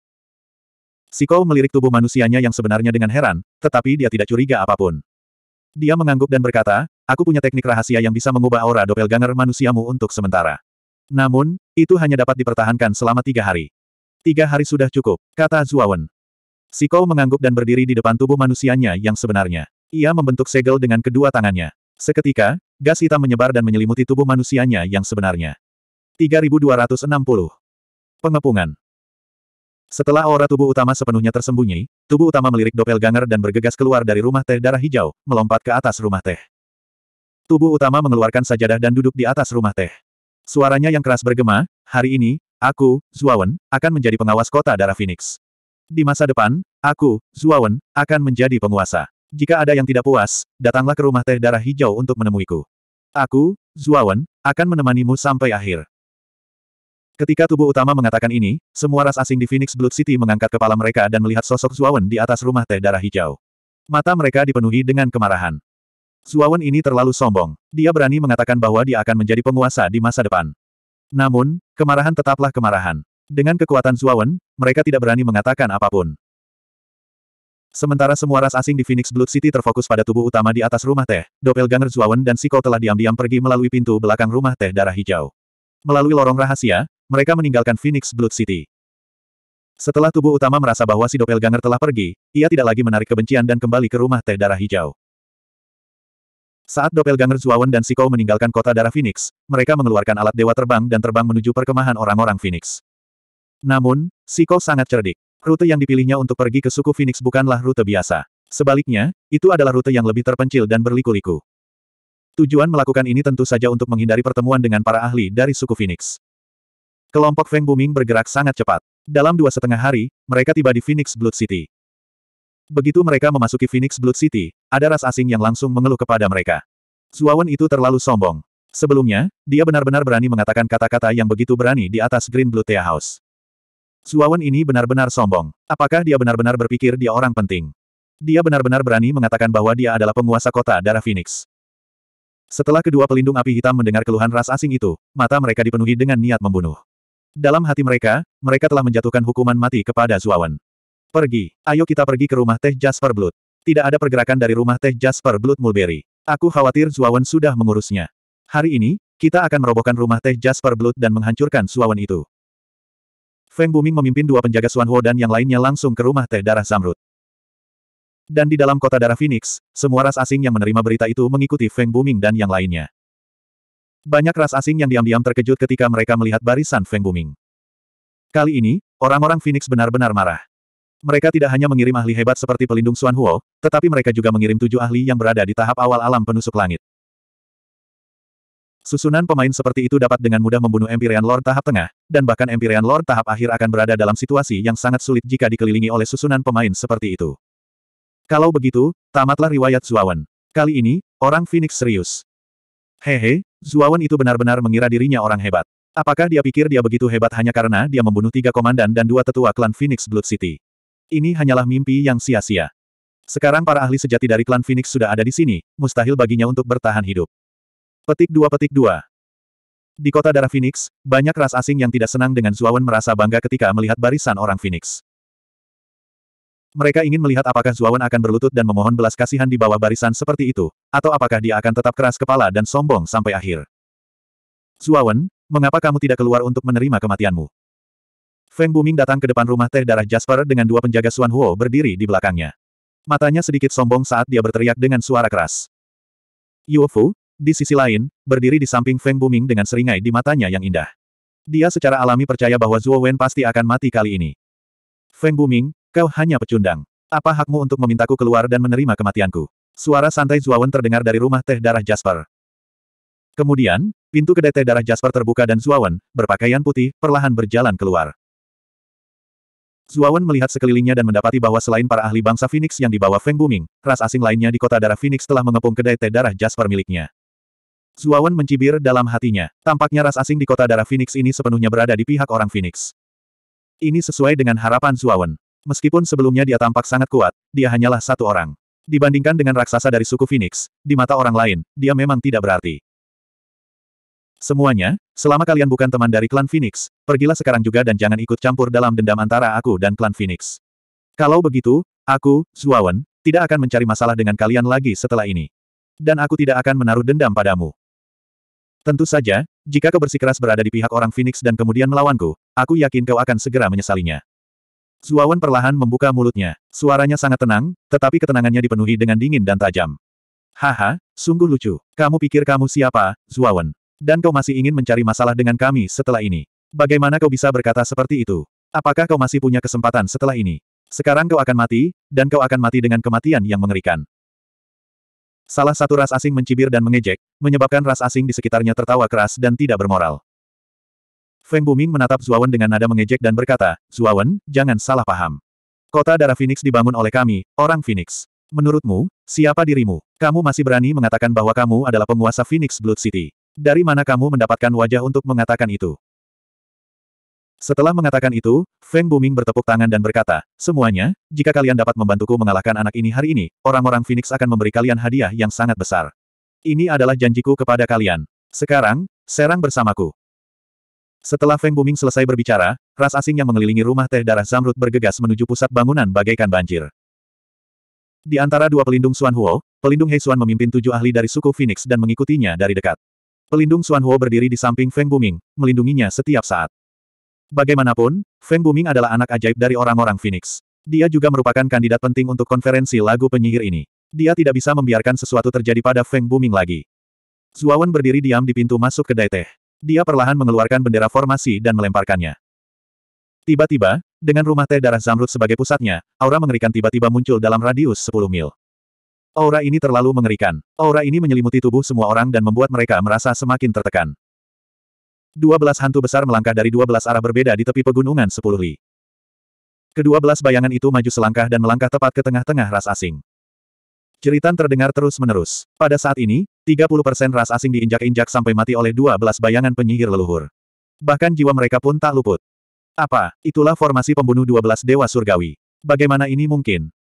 Siko melirik tubuh manusianya yang sebenarnya dengan heran, tetapi dia tidak curiga apapun. Dia mengangguk dan berkata, aku punya teknik rahasia yang bisa mengubah aura doppelganger manusiamu untuk sementara. Namun, itu hanya dapat dipertahankan selama tiga hari. Tiga hari sudah cukup, kata Zuawan. Si Kou mengangguk dan berdiri di depan tubuh manusianya yang sebenarnya. Ia membentuk segel dengan kedua tangannya. Seketika, gas hitam menyebar dan menyelimuti tubuh manusianya yang sebenarnya. 3260. Pengepungan. Setelah aura tubuh utama sepenuhnya tersembunyi, tubuh utama melirik doppelganger dan bergegas keluar dari rumah teh darah hijau, melompat ke atas rumah teh. Tubuh utama mengeluarkan sajadah dan duduk di atas rumah teh. Suaranya yang keras bergema, hari ini, aku, Zuawan, akan menjadi pengawas kota darah Phoenix. Di masa depan, aku, Zuawan, akan menjadi penguasa. Jika ada yang tidak puas, datanglah ke rumah teh darah hijau untuk menemuiku. Aku, Zuawan, akan menemanimu sampai akhir. Ketika tubuh utama mengatakan ini, semua ras asing di Phoenix Blood City mengangkat kepala mereka dan melihat sosok Zuawan di atas rumah teh darah hijau. Mata mereka dipenuhi dengan kemarahan. Suawan ini terlalu sombong. Dia berani mengatakan bahwa dia akan menjadi penguasa di masa depan. Namun, kemarahan tetaplah kemarahan. Dengan kekuatan Suawan, mereka tidak berani mengatakan apapun. Sementara semua ras asing di Phoenix Blood City terfokus pada tubuh utama di atas rumah teh, doppelganger Zuawan dan Siko telah diam-diam pergi melalui pintu belakang rumah teh darah hijau. Melalui lorong rahasia, mereka meninggalkan Phoenix Blood City. Setelah tubuh utama merasa bahwa si doppelganger telah pergi, ia tidak lagi menarik kebencian dan kembali ke rumah teh darah hijau. Saat doppelganger Zuawan dan Siko meninggalkan kota darah Phoenix, mereka mengeluarkan alat dewa terbang dan terbang menuju perkemahan orang-orang Phoenix. Namun, Siko sangat cerdik. Rute yang dipilihnya untuk pergi ke suku Phoenix bukanlah rute biasa. Sebaliknya, itu adalah rute yang lebih terpencil dan berliku-liku. Tujuan melakukan ini tentu saja untuk menghindari pertemuan dengan para ahli dari suku Phoenix. Kelompok Feng Booming bergerak sangat cepat. Dalam dua setengah hari, mereka tiba di Phoenix Blood City. Begitu mereka memasuki Phoenix Blood City, ada ras asing yang langsung mengeluh kepada mereka. Zuawan itu terlalu sombong. Sebelumnya, dia benar-benar berani mengatakan kata-kata yang begitu berani di atas Green Blood Tea House. Zuawan ini benar-benar sombong. Apakah dia benar-benar berpikir dia orang penting? Dia benar-benar berani mengatakan bahwa dia adalah penguasa kota darah Phoenix. Setelah kedua pelindung api hitam mendengar keluhan ras asing itu, mata mereka dipenuhi dengan niat membunuh. Dalam hati mereka, mereka telah menjatuhkan hukuman mati kepada Zuawan. Pergi, ayo kita pergi ke rumah teh Jasper Blood. Tidak ada pergerakan dari rumah teh Jasper Blood Mulberry. Aku khawatir Zuawan sudah mengurusnya. Hari ini, kita akan merobohkan rumah teh Jasper Blood dan menghancurkan Zuawan itu. Feng Buming memimpin dua penjaga Suan Suanho dan yang lainnya langsung ke rumah teh darah Zamrud. Dan di dalam kota darah Phoenix, semua ras asing yang menerima berita itu mengikuti Feng Buming dan yang lainnya. Banyak ras asing yang diam-diam terkejut ketika mereka melihat barisan Feng Buming. Kali ini, orang-orang Phoenix benar-benar marah. Mereka tidak hanya mengirim ahli hebat seperti pelindung Xuan Huo, tetapi mereka juga mengirim tujuh ahli yang berada di tahap awal alam penusuk langit. Susunan pemain seperti itu dapat dengan mudah membunuh Empyrean Lord tahap tengah, dan bahkan Empyrean Lord tahap akhir akan berada dalam situasi yang sangat sulit jika dikelilingi oleh susunan pemain seperti itu. Kalau begitu, tamatlah riwayat Zuawan. Kali ini, orang Phoenix serius. Hehe, Zuawan itu benar-benar mengira dirinya orang hebat. Apakah dia pikir dia begitu hebat hanya karena dia membunuh tiga komandan dan dua tetua klan Phoenix Blood City? Ini hanyalah mimpi yang sia-sia. Sekarang para ahli sejati dari klan Phoenix sudah ada di sini, mustahil baginya untuk bertahan hidup. Petik dua petik dua. Di kota darah Phoenix, banyak ras asing yang tidak senang dengan Zuawan merasa bangga ketika melihat barisan orang Phoenix. Mereka ingin melihat apakah Zuawan akan berlutut dan memohon belas kasihan di bawah barisan seperti itu, atau apakah dia akan tetap keras kepala dan sombong sampai akhir. Zuawan, mengapa kamu tidak keluar untuk menerima kematianmu? Feng Buming datang ke depan rumah teh darah Jasper dengan dua penjaga Suan Huo berdiri di belakangnya. Matanya sedikit sombong saat dia berteriak dengan suara keras. Fu, di sisi lain, berdiri di samping Feng Buming dengan seringai di matanya yang indah. Dia secara alami percaya bahwa Zhuo Wen pasti akan mati kali ini. Feng Buming, kau hanya pecundang. Apa hakmu untuk memintaku keluar dan menerima kematianku? Suara santai Zhuo Wen terdengar dari rumah teh darah Jasper. Kemudian, pintu kedai teh darah Jasper terbuka dan Wen, berpakaian putih, perlahan berjalan keluar. Zuawan melihat sekelilingnya dan mendapati bahwa selain para ahli bangsa Phoenix yang dibawa Feng Buming, ras asing lainnya di kota darah Phoenix telah mengepung kedai teh darah Jasper miliknya. Zuawan mencibir dalam hatinya. Tampaknya ras asing di kota darah Phoenix ini sepenuhnya berada di pihak orang Phoenix. Ini sesuai dengan harapan Zuawan. Meskipun sebelumnya dia tampak sangat kuat, dia hanyalah satu orang. Dibandingkan dengan raksasa dari suku Phoenix, di mata orang lain, dia memang tidak berarti. Semuanya, Selama kalian bukan teman dari klan Phoenix, pergilah sekarang juga dan jangan ikut campur dalam dendam antara aku dan klan Phoenix. Kalau begitu, aku, Zuawan, tidak akan mencari masalah dengan kalian lagi setelah ini. Dan aku tidak akan menaruh dendam padamu. Tentu saja, jika kau bersikeras berada di pihak orang Phoenix dan kemudian melawanku, aku yakin kau akan segera menyesalinya. Zuawan perlahan membuka mulutnya. Suaranya sangat tenang, tetapi ketenangannya dipenuhi dengan dingin dan tajam. Haha, sungguh lucu. Kamu pikir kamu siapa, Zuawan? Dan kau masih ingin mencari masalah dengan kami setelah ini. Bagaimana kau bisa berkata seperti itu? Apakah kau masih punya kesempatan setelah ini? Sekarang kau akan mati, dan kau akan mati dengan kematian yang mengerikan. Salah satu ras asing mencibir dan mengejek, menyebabkan ras asing di sekitarnya tertawa keras dan tidak bermoral. Feng Buming menatap Zuawan dengan nada mengejek dan berkata, Zuawan, jangan salah paham. Kota darah Phoenix dibangun oleh kami, orang Phoenix. Menurutmu, siapa dirimu? Kamu masih berani mengatakan bahwa kamu adalah penguasa Phoenix Blood City. Dari mana kamu mendapatkan wajah untuk mengatakan itu? Setelah mengatakan itu, Feng Buming bertepuk tangan dan berkata, Semuanya, jika kalian dapat membantuku mengalahkan anak ini hari ini, orang-orang Phoenix akan memberi kalian hadiah yang sangat besar. Ini adalah janjiku kepada kalian. Sekarang, serang bersamaku. Setelah Feng Buming selesai berbicara, ras asing yang mengelilingi rumah teh darah Zamrud bergegas menuju pusat bangunan bagaikan banjir. Di antara dua pelindung Suan Huo, pelindung Hei Xuan memimpin tujuh ahli dari suku Phoenix dan mengikutinya dari dekat. Pelindung Suan Huo berdiri di samping Feng Buming, melindunginya setiap saat. Bagaimanapun, Feng Buming adalah anak ajaib dari orang-orang Phoenix. Dia juga merupakan kandidat penting untuk konferensi lagu penyihir ini. Dia tidak bisa membiarkan sesuatu terjadi pada Feng Buming lagi. Zuawan berdiri diam di pintu masuk kedai teh. Dia perlahan mengeluarkan bendera formasi dan melemparkannya. Tiba-tiba, dengan rumah teh darah zamrud sebagai pusatnya, aura mengerikan tiba-tiba muncul dalam radius 10 mil. Aura ini terlalu mengerikan. Aura ini menyelimuti tubuh semua orang dan membuat mereka merasa semakin tertekan. Dua belas hantu besar melangkah dari dua belas arah berbeda di tepi pegunungan sepuluh li. Kedua belas bayangan itu maju selangkah dan melangkah tepat ke tengah-tengah ras asing. Jeritan terdengar terus-menerus. Pada saat ini, 30% ras asing diinjak-injak sampai mati oleh dua belas bayangan penyihir leluhur. Bahkan jiwa mereka pun tak luput. Apa, itulah formasi pembunuh dua belas dewa surgawi. Bagaimana ini mungkin?